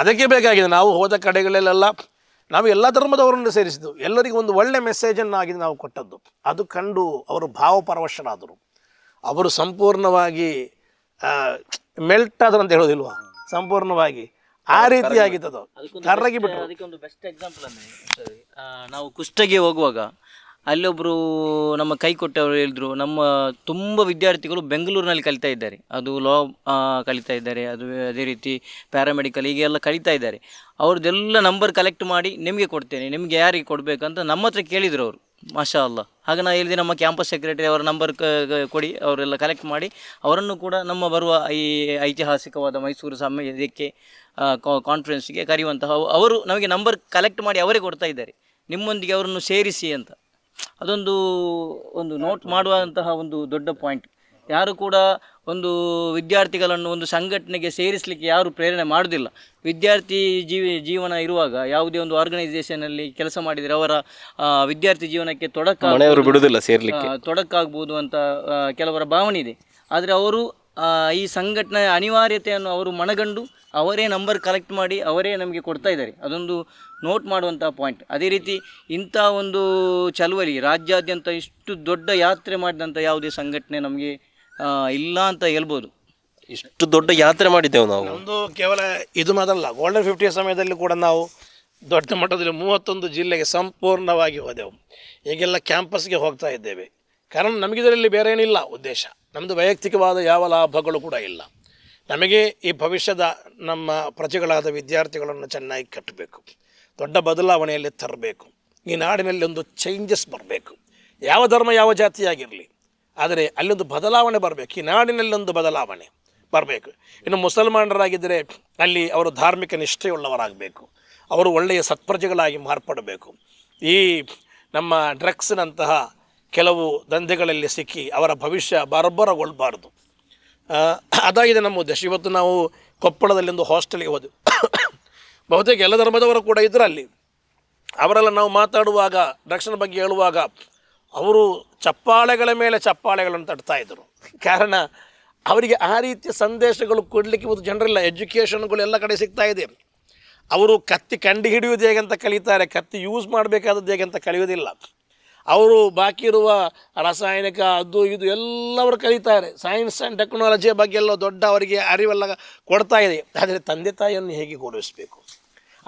ಅದಕ್ಕೆ ಬೇಕಾಗಿದೆ ನಾವು ಹೋದ ಕಡೆಗಳಲ್ಲೆಲ್ಲ ನಾವು ಎಲ್ಲ ಧರ್ಮದವರನ್ನು ಸೇರಿಸಿದ್ದು ಎಲ್ಲರಿಗೂ ಒಂದು ಒಳ್ಳೆಯ ಆಗಿ ನಾವು ಕೊಟ್ಟದ್ದು ಅದು ಕಂಡು ಅವರು ಭಾವಪರವಶರಾದರು ಅವರು ಸಂಪೂರ್ಣವಾಗಿ ಮೆಲ್ಟ್ ಆದರು ಅಂತ ಹೇಳೋದಿಲ್ವ ಸಂಪೂರ್ಣವಾಗಿ ಆ ರೀತಿ ಬೆಸ್ಟ್ ಎಕ್ಸಾಂಪಲ್ ನಾವು ಕುಷ್ಟಗೆ ಹೋಗುವಾಗ ಅಲ್ಲೊಬ್ಬರು ನಮ್ಮ ಕೈ ಕೊಟ್ಟವರು ಹೇಳಿದ್ರು ನಮ್ಮ ತುಂಬ ವಿದ್ಯಾರ್ಥಿಗಳು ಬೆಂಗಳೂರಿನಲ್ಲಿ ಕಲಿತಾ ಇದ್ದಾರೆ ಅದು ಲಾ ಕಲಿತಾ ಇದ್ದಾರೆ ಅದು ಅದೇ ರೀತಿ ಪ್ಯಾರಾಮೆಡಿಕಲ್ ಹೀಗೆಲ್ಲ ಕಲಿತಾ ಇದ್ದಾರೆ ಅವ್ರದ್ದೆಲ್ಲ ನಂಬರ್ ಕಲೆಕ್ಟ್ ಮಾಡಿ ನಿಮಗೆ ಕೊಡ್ತೇನೆ ನಿಮಗೆ ಯಾರಿಗೆ ಕೊಡಬೇಕಂತ ನಮ್ಮ ಹತ್ರ ಕೇಳಿದರು ಅವರು ಮಾಶಾ ಅಲ್ಲ ಹಾಗೆ ನಾನು ಹೇಳಿದೆ ನಮ್ಮ ಕ್ಯಾಂಪಸ್ ಸೆಕ್ರೆಟರಿ ಅವರ ನಂಬರ್ ಕೊಡಿ ಅವರೆಲ್ಲ ಕಲೆಕ್ಟ್ ಮಾಡಿ ಅವರನ್ನು ಕೂಡ ನಮ್ಮ ಬರುವ ಈ ಐತಿಹಾಸಿಕವಾದ ಮೈಸೂರು ಸಮಯಕ್ಕೆ ಕಾನ್ಫರೆನ್ಸ್ಗೆ ಕರೆಯುವಂತಹ ಅವರು ನಮಗೆ ನಂಬರ್ ಕಲೆಕ್ಟ್ ಮಾಡಿ ಅವರೇ ಕೊಡ್ತಾ ಇದ್ದಾರೆ ನಿಮ್ಮೊಂದಿಗೆ ಅವರನ್ನು ಸೇರಿಸಿ ಅಂತ ಅದೊಂದು ಒಂದು ನೋಟ್ ಮಾಡುವಂತಹ ಒಂದು ದೊಡ್ಡ ಪಾಯಿಂಟ್ ಯಾರು ಕೂಡ ಒಂದು ವಿದ್ಯಾರ್ಥಿಗಳನ್ನು ಒಂದು ಸಂಘಟನೆಗೆ ಸೇರಿಸಲಿಕ್ಕೆ ಯಾರು ಪ್ರೇರಣೆ ಮಾಡೋದಿಲ್ಲ ವಿದ್ಯಾರ್ಥಿ ಜೀವಿ ಜೀವನ ಇರುವಾಗ ಯಾವುದೇ ಒಂದು ಆರ್ಗನೈಸೇಷನಲ್ಲಿ ಕೆಲಸ ಮಾಡಿದರೆ ಅವರ ವಿದ್ಯಾರ್ಥಿ ಜೀವನಕ್ಕೆ ತೊಡಕ ಬಿಡುವುದಿಲ್ಲ ಸೇರಲಿಕ್ಕೆ ತೊಡಕಾಗ್ಬೋದು ಅಂತ ಕೆಲವರ ಭಾವನೆ ಇದೆ ಆದರೆ ಅವರು ಈ ಸಂಘಟನೆ ಅನಿವಾರ್ಯತೆಯನ್ನು ಅವರು ಮನಗಂಡು ಅವರೇ ನಂಬರ್ ಕಲೆಕ್ಟ್ ಮಾಡಿ ಅವರೇ ನಮಗೆ ಕೊಡ್ತಾ ಇದ್ದಾರೆ ಅದೊಂದು ನೋಟ್ ಮಾಡುವಂಥ ಪಾಯಿಂಟ್ ಅದೇ ರೀತಿ ಇಂಥ ಒಂದು ಚಳುವಳಿ ರಾಜ್ಯಾದ್ಯಂತ ಇಷ್ಟು ದೊಡ್ಡ ಯಾತ್ರೆ ಮಾಡಿದಂಥ ಯಾವುದೇ ಸಂಘಟನೆ ನಮಗೆ ಇಲ್ಲ ಅಂತ ಹೇಳ್ಬೋದು ಇಷ್ಟು ದೊಡ್ಡ ಯಾತ್ರೆ ಮಾಡಿದ್ದೇವೆ ನಾವು ಒಂದು ಕೇವಲ ಇದು ಮಾತ್ರಲ್ಲ ಗೋಲ್ಡನ್ ಫಿಫ್ಟಿಯ ಸಮಯದಲ್ಲಿ ಕೂಡ ನಾವು ದೊಡ್ಡ ಮಟ್ಟದಲ್ಲಿ ಮೂವತ್ತೊಂದು ಜಿಲ್ಲೆಗೆ ಸಂಪೂರ್ಣವಾಗಿ ಹೋದೆವು ಈಗೆಲ್ಲ ಕ್ಯಾಂಪಸ್ಗೆ ಹೋಗ್ತಾ ಇದ್ದೇವೆ ಕಾರಣ ನಮಗಿದರಲ್ಲಿ ಬೇರೆ ಏನಿಲ್ಲ ಉದ್ದೇಶ ನಮ್ಮದು ವೈಯಕ್ತಿಕವಾದ ಯಾವ ಲಾಭಗಳು ಕೂಡ ಇಲ್ಲ ನಮಗೆ ಈ ಭವಿಷ್ಯದ ನಮ್ಮ ಪ್ರಜೆಗಳಾದ ವಿದ್ಯಾರ್ಥಿಗಳನ್ನು ಚೆನ್ನಾಗಿ ಕಟ್ಟಬೇಕು ದೊಡ್ಡ ಬದಲಾವಣೆಯಲ್ಲಿ ತರಬೇಕು ಈ ನಾಡಿನಲ್ಲಿ ಒಂದು ಚೇಂಜಸ್ ಬರಬೇಕು ಯಾವ ಧರ್ಮ ಯಾವ ಜಾತಿಯಾಗಿರಲಿ ಆದರೆ ಅಲ್ಲೊಂದು ಬದಲಾವಣೆ ಬರಬೇಕು ಈ ನಾಡಿನಲ್ಲೊಂದು ಬದಲಾವಣೆ ಬರಬೇಕು ಇನ್ನು ಮುಸಲ್ಮಾನರಾಗಿದ್ದರೆ ಅಲ್ಲಿ ಅವರು ಧಾರ್ಮಿಕ ನಿಷ್ಠೆಯುಳ್ಳವರಾಗಬೇಕು ಅವರು ಒಳ್ಳೆಯ ಸತ್ಪ್ರಜೆಗಳಾಗಿ ಮಾರ್ಪಡಬೇಕು ಈ ನಮ್ಮ ಡ್ರಗ್ಸ್ನಂತಹ ಕೆಲವು ದಂಧೆಗಳಲ್ಲಿ ಸಿಕ್ಕಿ ಅವರ ಭವಿಷ್ಯ ಬರ್ಬರಗೊಳ್ಳಬಾರ್ದು ಅದಾಗಿದೆ ನಮ್ಮ ಉದ್ದೇಶ ಇವತ್ತು ನಾವು ಕೊಪ್ಪಳದಲ್ಲಿಂದು ಹಾಸ್ಟೆಲ್ಗೆ ಹೋದೆವು ಬಹುತೇಕ ಎಲ್ಲ ಧರ್ಮದವರು ಕೂಡ ಇದ್ದರು ಅಲ್ಲಿ ಅವರೆಲ್ಲ ನಾವು ಮಾತಾಡುವಾಗ ರಕ್ಷಣೆ ಬಗ್ಗೆ ಹೇಳುವಾಗ ಅವರು ಚಪ್ಪಾಳೆಗಳ ಮೇಲೆ ಚಪ್ಪಾಳೆಗಳನ್ನು ತಡ್ತಾ ಇದ್ದರು ಕಾರಣ ಅವರಿಗೆ ಆ ರೀತಿಯ ಸಂದೇಶಗಳು ಕೊಡಲಿಕ್ಕೆ ಇವತ್ತು ಜನರಿಲ್ಲ ಎಜುಕೇಷನ್ಗಳು ಎಲ್ಲ ಕಡೆ ಸಿಗ್ತಾ ಇದೆ ಅವರು ಕತ್ತಿ ಕಂಡು ಹಿಡಿಯುವುದು ಹೇಗೆ ಅಂತ ಕಲಿತಾರೆ ಕತ್ತಿ ಯೂಸ್ ಮಾಡಬೇಕಾದದ್ದು ಹೇಗೆ ಅಂತ ಕಲಿಯೋದಿಲ್ಲ ಅವರು ಬಾಕಿ ಇರುವ ರಾಸಾಯನಿಕ ಅದು ಇದು ಎಲ್ಲವರು ಕಲಿತಾರೆ ಸೈನ್ಸ್ ಆ್ಯಂಡ್ ಟೆಕ್ನಾಲಜಿಯ ಬಗ್ಗೆ ಎಲ್ಲ ದೊಡ್ಡ ಅವರಿಗೆ ಅರಿವೆಲ್ಲ ಕೊಡ್ತಾ ಇದೆ ಆದರೆ ತಂದೆ ತಾಯಿಯನ್ನು ಹೇಗೆ ಗೌರವಿಸಬೇಕು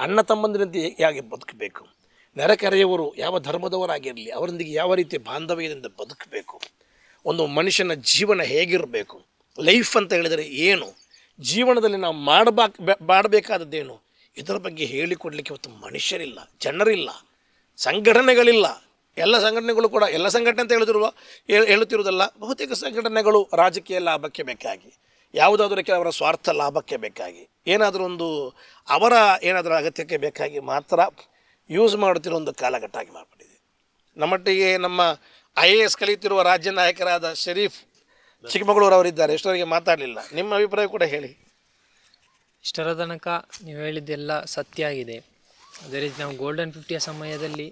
ಅಣ್ಣ ತಮ್ಮಂದಿರಂತೆ ಹೇಗೆ ಬದುಕಬೇಕು ನೆರೆಕರೆಯವರು ಯಾವ ಧರ್ಮದವರಾಗಿರಲಿ ಅವರೊಂದಿಗೆ ಯಾವ ರೀತಿಯ ಬಾಂಧವ್ಯದಿಂದ ಬದುಕಬೇಕು ಒಂದು ಮನುಷ್ಯನ ಜೀವನ ಹೇಗಿರಬೇಕು ಲೈಫ್ ಅಂತ ಹೇಳಿದರೆ ಏನು ಜೀವನದಲ್ಲಿ ನಾವು ಮಾಡಬಾ ಮಾಡಬೇಕಾದದ್ದೇನು ಇದರ ಬಗ್ಗೆ ಹೇಳಿಕೊಡಲಿಕ್ಕೆ ಇವತ್ತು ಮನುಷ್ಯರಿಲ್ಲ ಜನರಿಲ್ಲ ಸಂಘಟನೆಗಳಿಲ್ಲ ಎಲ್ಲ ಸಂಘಟನೆಗಳು ಕೂಡ ಎಲ್ಲ ಸಂಘಟನೆ ಅಂತ ಹೇಳುತ್ತಿರುವ ಹೇಳುತ್ತಿರುವುದಲ್ಲ ಬಹುತೇಕ ಸಂಘಟನೆಗಳು ರಾಜಕೀಯ ಲಾಭಕ್ಕೆ ಬೇಕಾಗಿ ಯಾವುದಾದರೂ ಕೆಲವರ ಸ್ವಾರ್ಥ ಲಾಭಕ್ಕೆ ಬೇಕಾಗಿ ಏನಾದರೂ ಒಂದು ಅವರ ಏನಾದರೂ ಅಗತ್ಯಕ್ಕೆ ಬೇಕಾಗಿ ಮಾತ್ರ ಯೂಸ್ ಮಾಡುತ್ತಿರುವ ಒಂದು ಕಾಲಘಟ್ಟಾಗಿ ಮಾರ್ಪಟ್ಟಿದೆ ನಮ್ಮಟ್ಟಿಗೆ ನಮ್ಮ ಐ ಎ ಎಸ್ ಕಲಿಯುತ್ತಿರುವ ರಾಜ್ಯ ನಾಯಕರಾದ ಶರೀಫ್ ಚಿಕ್ಕಮಗಳೂರು ಅವರಿದ್ದಾರೆ ಎಷ್ಟೋರಿಗೆ ಮಾತಾಡಲಿಲ್ಲ ನಿಮ್ಮ ಅಭಿಪ್ರಾಯ ಕೂಡ ಹೇಳಿ ಇಷ್ಟರ ತನಕ ನೀವು ಹೇಳಿದ್ದೆಲ್ಲ ಸತ್ಯ ಆಗಿದೆ ಅದೇ ರೀತಿ ನಾವು ಗೋಲ್ಡನ್ ಫಿಫ್ಟಿಯ ಸಮಯದಲ್ಲಿ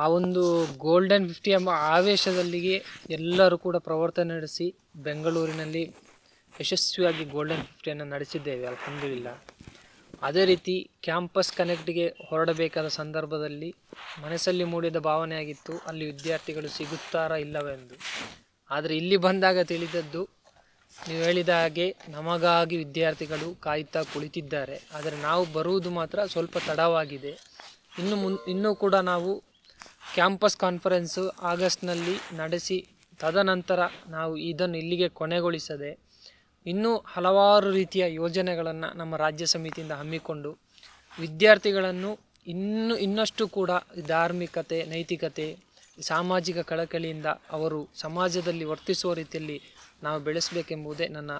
ಆ ಒಂದು ಗೋಲ್ಡನ್ ಫಿಫ್ಟಿ ಎಂಬ ಆವೇಶದಲ್ಲಿಯೇ ಎಲ್ಲರೂ ಕೂಡ ಪ್ರವರ್ತನೆ ನಡೆಸಿ ಬೆಂಗಳೂರಿನಲ್ಲಿ ಯಶಸ್ವಿಯಾಗಿ ಗೋಲ್ಡನ್ ಫಿಫ್ಟಿಯನ್ನು ನಡೆಸಿದ್ದೇವೆ ಅಲ್ಪಂದಿಲ್ಲ ಅದೇ ರೀತಿ ಕ್ಯಾಂಪಸ್ ಕನೆಕ್ಟ್ಗೆ ಹೊರಡಬೇಕಾದ ಸಂದರ್ಭದಲ್ಲಿ ಮನಸ್ಸಲ್ಲಿ ಮೂಡಿದ ಭಾವನೆಯಾಗಿತ್ತು ಅಲ್ಲಿ ವಿದ್ಯಾರ್ಥಿಗಳು ಸಿಗುತ್ತಾರಾ ಇಲ್ಲವೆಂದು ಆದರೆ ಇಲ್ಲಿ ಬಂದಾಗ ತಿಳಿದದ್ದು ನೀವು ಹೇಳಿದ ಹಾಗೆ ನಮಗಾಗಿ ವಿದ್ಯಾರ್ಥಿಗಳು ಕಾಯುತ್ತಾ ಕುಳಿತಿದ್ದಾರೆ ಆದರೆ ನಾವು ಬರುವುದು ಮಾತ್ರ ಸ್ವಲ್ಪ ತಡವಾಗಿದೆ ಇನ್ನು ಮುನ್ ಇನ್ನೂ ಕೂಡ ನಾವು ಕ್ಯಾಂಪಸ್ ಕಾನ್ಫರೆನ್ಸು ಆಗಸ್ಟ್ನಲ್ಲಿ ನಡೆಸಿ ತದನಂತರ ನಾವು ಇದನ್ನು ಇಲ್ಲಿಗೆ ಕೊನೆಗೊಳಿಸದೆ ಇನ್ನೂ ಹಲವಾರು ರೀತಿಯ ಯೋಜನೆಗಳನ್ನು ನಮ್ಮ ರಾಜ್ಯ ಸಮಿತಿಯಿಂದ ಹಮ್ಮಿಕೊಂಡು ವಿದ್ಯಾರ್ಥಿಗಳನ್ನು ಇನ್ನು ಇನ್ನಷ್ಟು ಕೂಡ ಧಾರ್ಮಿಕತೆ ನೈತಿಕತೆ ಸಾಮಾಜಿಕ ಕಳಕಳಿಯಿಂದ ಅವರು ಸಮಾಜದಲ್ಲಿ ವರ್ತಿಸುವ ರೀತಿಯಲ್ಲಿ ನಾವು ಬೆಳೆಸಬೇಕೆಂಬುದೇ ನನ್ನ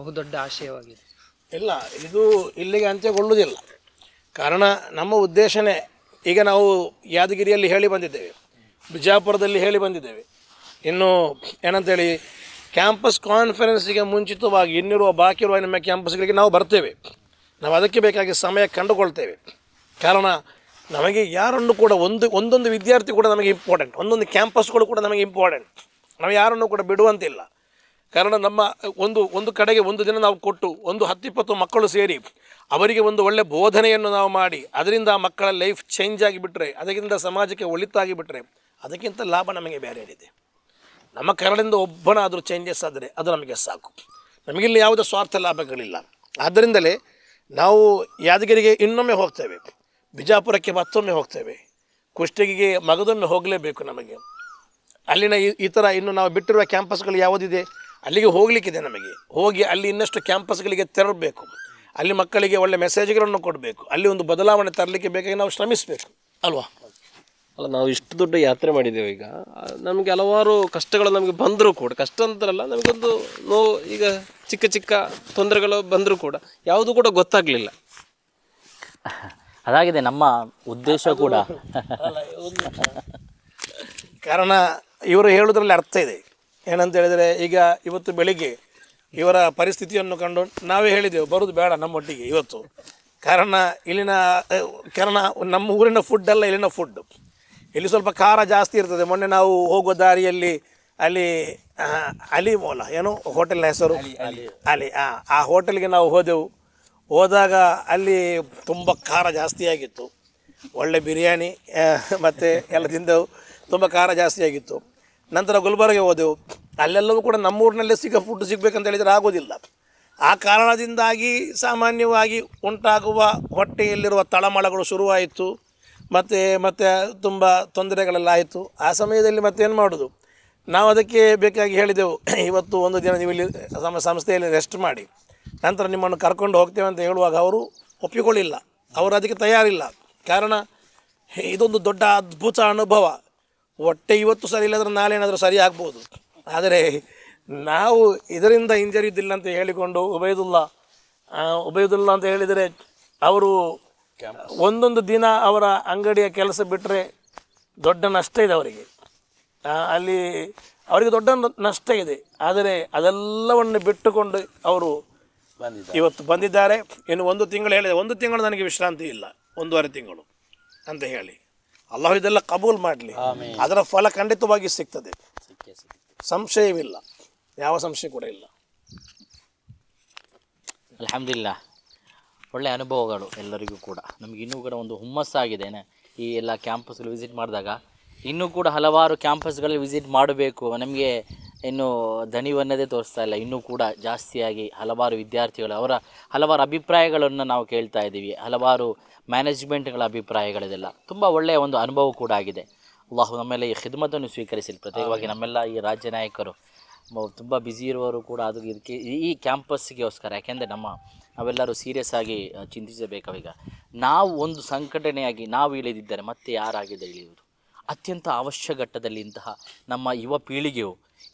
ಬಹುದೊಡ್ಡ ಆಶಯವಾಗಿದೆ ಇಲ್ಲ ಇದು ಇಲ್ಲಿಗೆ ಅಂತ್ಯಗೊಳ್ಳುವುದಿಲ್ಲ ಕಾರಣ ನಮ್ಮ ಉದ್ದೇಶನೇ ಈಗ ನಾವು ಯಾದಗಿರಿಯಲ್ಲಿ ಹೇಳಿ ಬಂದಿದ್ದೇವೆ ಬಿಜಾಪುರದಲ್ಲಿ ಹೇಳಿ ಬಂದಿದ್ದೇವೆ ಇನ್ನು ಏನಂತೇಳಿ ಕ್ಯಾಂಪಸ್ ಕಾನ್ಫರೆನ್ಸಿಗೆ ಮುಂಚಿತವಾಗಿ ಇನ್ನಿರುವ ಬಾಕಿ ಇರುವ ನಿಮ್ಮ ಕ್ಯಾಂಪಸ್ಗಳಿಗೆ ನಾವು ಬರ್ತೇವೆ ನಾವು ಅದಕ್ಕೆ ಬೇಕಾಗಿ ಸಮಯ ಕಂಡುಕೊಳ್ತೇವೆ ಕಾರಣ ನಮಗೆ ಯಾರನ್ನು ಕೂಡ ಒಂದು ಒಂದೊಂದು ವಿದ್ಯಾರ್ಥಿ ಕೂಡ ನಮಗೆ ಇಂಪಾರ್ಟೆಂಟ್ ಒಂದೊಂದು ಕ್ಯಾಂಪಸ್ಗಳು ಕೂಡ ನಮಗೆ ಇಂಪಾರ್ಟೆಂಟ್ ನಾವು ಯಾರನ್ನು ಕೂಡ ಬಿಡುವಂತಿಲ್ಲ ಕಾರಣ ನಮ್ಮ ಒಂದು ಒಂದು ಕಡೆಗೆ ಒಂದು ದಿನ ನಾವು ಕೊಟ್ಟು ಒಂದು ಹತ್ತಿಪ್ಪತ್ತು ಮಕ್ಕಳು ಸೇರಿ ಅವರಿಗೆ ಒಂದು ಒಳ್ಳೆ ಬೋಧನೆಯನ್ನು ನಾವು ಮಾಡಿ ಅದರಿಂದ ಮಕ್ಕಳ ಲೈಫ್ ಚೇಂಜ್ ಆಗಿಬಿಟ್ರೆ ಅದಕ್ಕಿಂತ ಸಮಾಜಕ್ಕೆ ಒಳಿತಾಗಿ ಅದಕ್ಕಿಂತ ಲಾಭ ನಮಗೆ ಬೇರೆ ಏನಿದೆ ನಮ್ಮ ಕರಳಿಂದ ಒಬ್ಬನಾದರೂ ಚೇಂಜಸ್ ಆದರೆ ಅದು ನಮಗೆ ಸಾಕು ನಮಗಿಲ್ಲಿ ಯಾವುದೇ ಸ್ವಾರ್ಥ ಲಾಭಗಳಿಲ್ಲ ಆದ್ದರಿಂದಲೇ ನಾವು ಯಾದಗಿರಿಗೆ ಇನ್ನೊಮ್ಮೆ ಹೋಗ್ತೇವೆ ಬಿಜಾಪುರಕ್ಕೆ ಮತ್ತೊಮ್ಮೆ ಹೋಗ್ತೇವೆ ಕುಷ್ಟಗಿಗೆ ಮಗದೊಮ್ಮೆ ಹೋಗಲೇಬೇಕು ನಮಗೆ ಅಲ್ಲಿನ ಈ ಥರ ಇನ್ನು ನಾವು ಬಿಟ್ಟಿರುವ ಕ್ಯಾಂಪಸ್ಗಳು ಯಾವುದಿದೆ ಅಲ್ಲಿಗೆ ಹೋಗಲಿಕ್ಕಿದೆ ನಮಗೆ ಹೋಗಿ ಅಲ್ಲಿ ಇನ್ನಷ್ಟು ಕ್ಯಾಂಪಸ್ಗಳಿಗೆ ತೆರಳಬೇಕು ಅಲ್ಲಿ ಮಕ್ಕಳಿಗೆ ಒಳ್ಳೆ ಮೆಸೇಜ್ಗಳನ್ನು ಕೊಡಬೇಕು ಅಲ್ಲಿ ಒಂದು ಬದಲಾವಣೆ ತರಲಿಕ್ಕೆ ಬೇಕಾಗಿ ನಾವು ಶ್ರಮಿಸಬೇಕು ಅಲ್ವಾ ಅಲ್ಲ ನಾವು ಇಷ್ಟು ದೊಡ್ಡ ಯಾತ್ರೆ ಮಾಡಿದ್ದೇವೆ ಈಗ ನಮಗೆ ಹಲವಾರು ಕಷ್ಟಗಳು ನಮಗೆ ಬಂದರೂ ಕೂಡ ಕಷ್ಟ ಅಂತಾರಲ್ಲ ನಮಗೊಂದು ನೋವು ಈಗ ಚಿಕ್ಕ ಚಿಕ್ಕ ತೊಂದರೆಗಳು ಬಂದರೂ ಕೂಡ ಯಾವುದು ಕೂಡ ಗೊತ್ತಾಗಲಿಲ್ಲ ಅದಾಗಿದೆ ನಮ್ಮ ಉದ್ದೇಶ ಕೂಡ ಕಾರಣ ಇವರು ಹೇಳೋದ್ರಲ್ಲಿ ಅರ್ಥ ಇದೆ ಏನಂತ ಹೇಳಿದರೆ ಈಗ ಇವತ್ತು ಬೆಳಿಗ್ಗೆ ಇವರ ಪರಿಸ್ಥಿತಿಯನ್ನು ಕಂಡು ನಾವೇ ಹೇಳಿದೆವು ಬರೋದು ಬೇಡ ನಮ್ಮೊಟ್ಟಿಗೆ ಇವತ್ತು ಕಾರಣ ಇಲ್ಲಿನ ಕಾರಣ ನಮ್ಮ ಊರಿನ ಫುಡ್ ಅಲ್ಲ ಇಲ್ಲಿನ ಫುಡ್ ಇಲ್ಲಿ ಸ್ವಲ್ಪ ಖಾರ ಜಾಸ್ತಿ ಇರ್ತದೆ ಮೊನ್ನೆ ನಾವು ಹೋಗೋ ದಾರಿಯಲ್ಲಿ ಅಲ್ಲಿ ಅಲಿ ಮೋಲ ಏನು ಹೋಟೆಲ್ನ ಹೆಸರು ಅಲಿ ಆ ಹೋಟೆಲ್ಗೆ ನಾವು ಹೋದೆವು ಹೋದಾಗ ಅಲ್ಲಿ ತುಂಬ ಖಾರ ಜಾಸ್ತಿ ಆಗಿತ್ತು ಒಳ್ಳೆ ಬಿರಿಯಾನಿ ಮತ್ತು ಎಲ್ಲ ತಿಂದೆವು ತುಂಬ ಖಾರ ಜಾಸ್ತಿ ಆಗಿತ್ತು ನಂತರ ಗುಲ್ಬರ್ಗೆ ಹೋದೆವು ಅಲ್ಲೆಲ್ಲವೂ ಕೂಡ ನಮ್ಮೂರಿನಲ್ಲೇ ಸಿಗೋ ಫುಡ್ ಸಿಗಬೇಕಂತ ಹೇಳಿದರೆ ಆಗೋದಿಲ್ಲ ಆ ಕಾರಣದಿಂದಾಗಿ ಸಾಮಾನ್ಯವಾಗಿ ಉಂಟಾಗುವ ಹೊಟ್ಟೆಯಲ್ಲಿರುವ ತಳಮಳಗಳು ಶುರುವಾಯಿತು ಮತ್ತು ಮತ್ತು ತುಂಬ ತೊಂದರೆಗಳೆಲ್ಲ ಆಯಿತು ಆ ಸಮಯದಲ್ಲಿ ಮತ್ತೇನು ಮಾಡೋದು ನಾವು ಅದಕ್ಕೆ ಬೇಕಾಗಿ ಹೇಳಿದೆವು ಇವತ್ತು ಒಂದು ದಿನ ನೀವು ಇಲ್ಲಿ ನಮ್ಮ ಸಂಸ್ಥೆಯಲ್ಲಿ ರೆಸ್ಟ್ ಮಾಡಿ ನಂತರ ನಿಮ್ಮನ್ನು ಕರ್ಕೊಂಡು ಹೋಗ್ತೇವೆ ಅಂತ ಹೇಳುವಾಗ ಅವರು ಒಪ್ಪಿಕೊಳ್ಳಿಲ್ಲ ಅವರು ಅದಕ್ಕೆ ತಯಾರಿಲ್ಲ ಕಾರಣ ಇದೊಂದು ದೊಡ್ಡ ಅದ್ಭುತ ಅನುಭವ ಹೊಟ್ಟೆ ಇವತ್ತು ಸರಿ ಇಲ್ಲದ್ರೆ ನಾಳೆ ಏನಾದರೂ ಸರಿ ಆಗ್ಬೋದು ಆದರೆ ನಾವು ಇದರಿಂದ ಹಿಂಜರಿಯುವುದಿಲ್ಲ ಅಂತ ಹೇಳಿಕೊಂಡು ಉಬೈದುಲ್ಲಾ ಉಬೈದುಲ್ಲಾ ಅಂತ ಹೇಳಿದರೆ ಅವರು ಒಂದೊಂದು ದಿನ ಅವರ ಅಂಗಡಿಯ ಕೆಲಸ ಬಿಟ್ಟರೆ ದೊಡ್ಡ ನಷ್ಟ ಇದೆ ಅವರಿಗೆ ಅಲ್ಲಿ ಅವರಿಗೆ ದೊಡ್ಡ ನಷ್ಟ ಇದೆ ಆದರೆ ಅದೆಲ್ಲವನ್ನು ಬಿಟ್ಟುಕೊಂಡು ಅವರು ಇವತ್ತು ಬಂದಿದ್ದಾರೆ ಇನ್ನು ಒಂದು ತಿಂಗಳು ಹೇಳಿದೆ ಒಂದು ತಿಂಗಳು ನನಗೆ ವಿಶ್ರಾಂತಿ ಇಲ್ಲ ಒಂದೂವರೆ ತಿಂಗಳು ಅಂತ ಹೇಳಿ ಅಲ್ಲಾಹ ಇದೆಲ್ಲ ಕಬೂಲ್ ಮಾಡಲಿ ಅದರ ಫಲ ಖಂಡಿತವಾಗಿ ಸಿಗ್ತದೆ ಸಂಶಯವಿಲ್ಲ ಯಾವ ಸಂಶಯ ಕೂಡ ಇಲ್ಲ ಅಲ್ಹಮ್ದುಲಿಲ್ಲಾ ಒಳ್ಳೆ ಅನುಭವಗಳು ಎಲ್ಲರಿಗೂ ಕೂಡ ನಮ್ಗೆ ಇನ್ನೂ ಕೂಡ ಒಂದು ಹುಮ್ಮಸ್ಸಾಗಿದೆ ಈ ಎಲ್ಲ ಕ್ಯಾಂಪಸ್ಗಳು ವಿಸಿಟ್ ಮಾಡಿದಾಗ ಇನ್ನೂ ಕೂಡ ಹಲವಾರು ಕ್ಯಾಂಪಸ್ಗಳಲ್ಲಿ ವಿಸಿಟ್ ಮಾಡಬೇಕು ನಮಗೆ ಇನ್ನು ದಣಿವನ್ನದೇ ತೋರಿಸ್ತಾ ಇಲ್ಲ ಇನ್ನೂ ಕೂಡ ಜಾಸ್ತಿಯಾಗಿ ಹಲವಾರು ವಿದ್ಯಾರ್ಥಿಗಳು ಅವರ ಹಲವಾರು ಅಭಿಪ್ರಾಯಗಳನ್ನು ನಾವು ಕೇಳ್ತಾ ಇದ್ದೀವಿ ಹಲವಾರು ಮ್ಯಾನೇಜ್ಮೆಂಟ್ಗಳ ಅಭಿಪ್ರಾಯಗಳಿದೆಲ್ಲ ತುಂಬ ಒಳ್ಳೆಯ ಒಂದು ಅನುಭವ ಕೂಡ ಆಗಿದೆ ಅಲ್ಲಾಹು ನಮ್ಮೆಲ್ಲ ಈ ಖಿದ್ಮತನ್ನು ಸ್ವೀಕರಿಸಲಿ ಪ್ರತ್ಯೇಕವಾಗಿ ನಮ್ಮೆಲ್ಲ ಈ ರಾಜ್ಯ ನಾಯಕರು ತುಂಬ ಬ್ಯುಸಿ ಇರುವವರು ಕೂಡ ಅದು ಇದಕ್ಕೆ ಈ ಕ್ಯಾಂಪಸ್ಗೋಸ್ಕರ ಯಾಕೆಂದರೆ ನಮ್ಮ ನಾವೆಲ್ಲರೂ ಸೀರಿಯಸ್ ಆಗಿ ಚಿಂತಿಸಬೇಕು ನಾವು ಒಂದು ಸಂಘಟನೆಯಾಗಿ ನಾವು ಇಳಿದಿದ್ದರೆ ಮತ್ತೆ ಯಾರಾಗಿದೆ ಇಳಿಯುವುದು ಅತ್ಯಂತ ಅವಶ್ಯ ಘಟ್ಟದಲ್ಲಿ ಇಂತಹ ನಮ್ಮ ಯುವ ಪೀಳಿಗೆಯು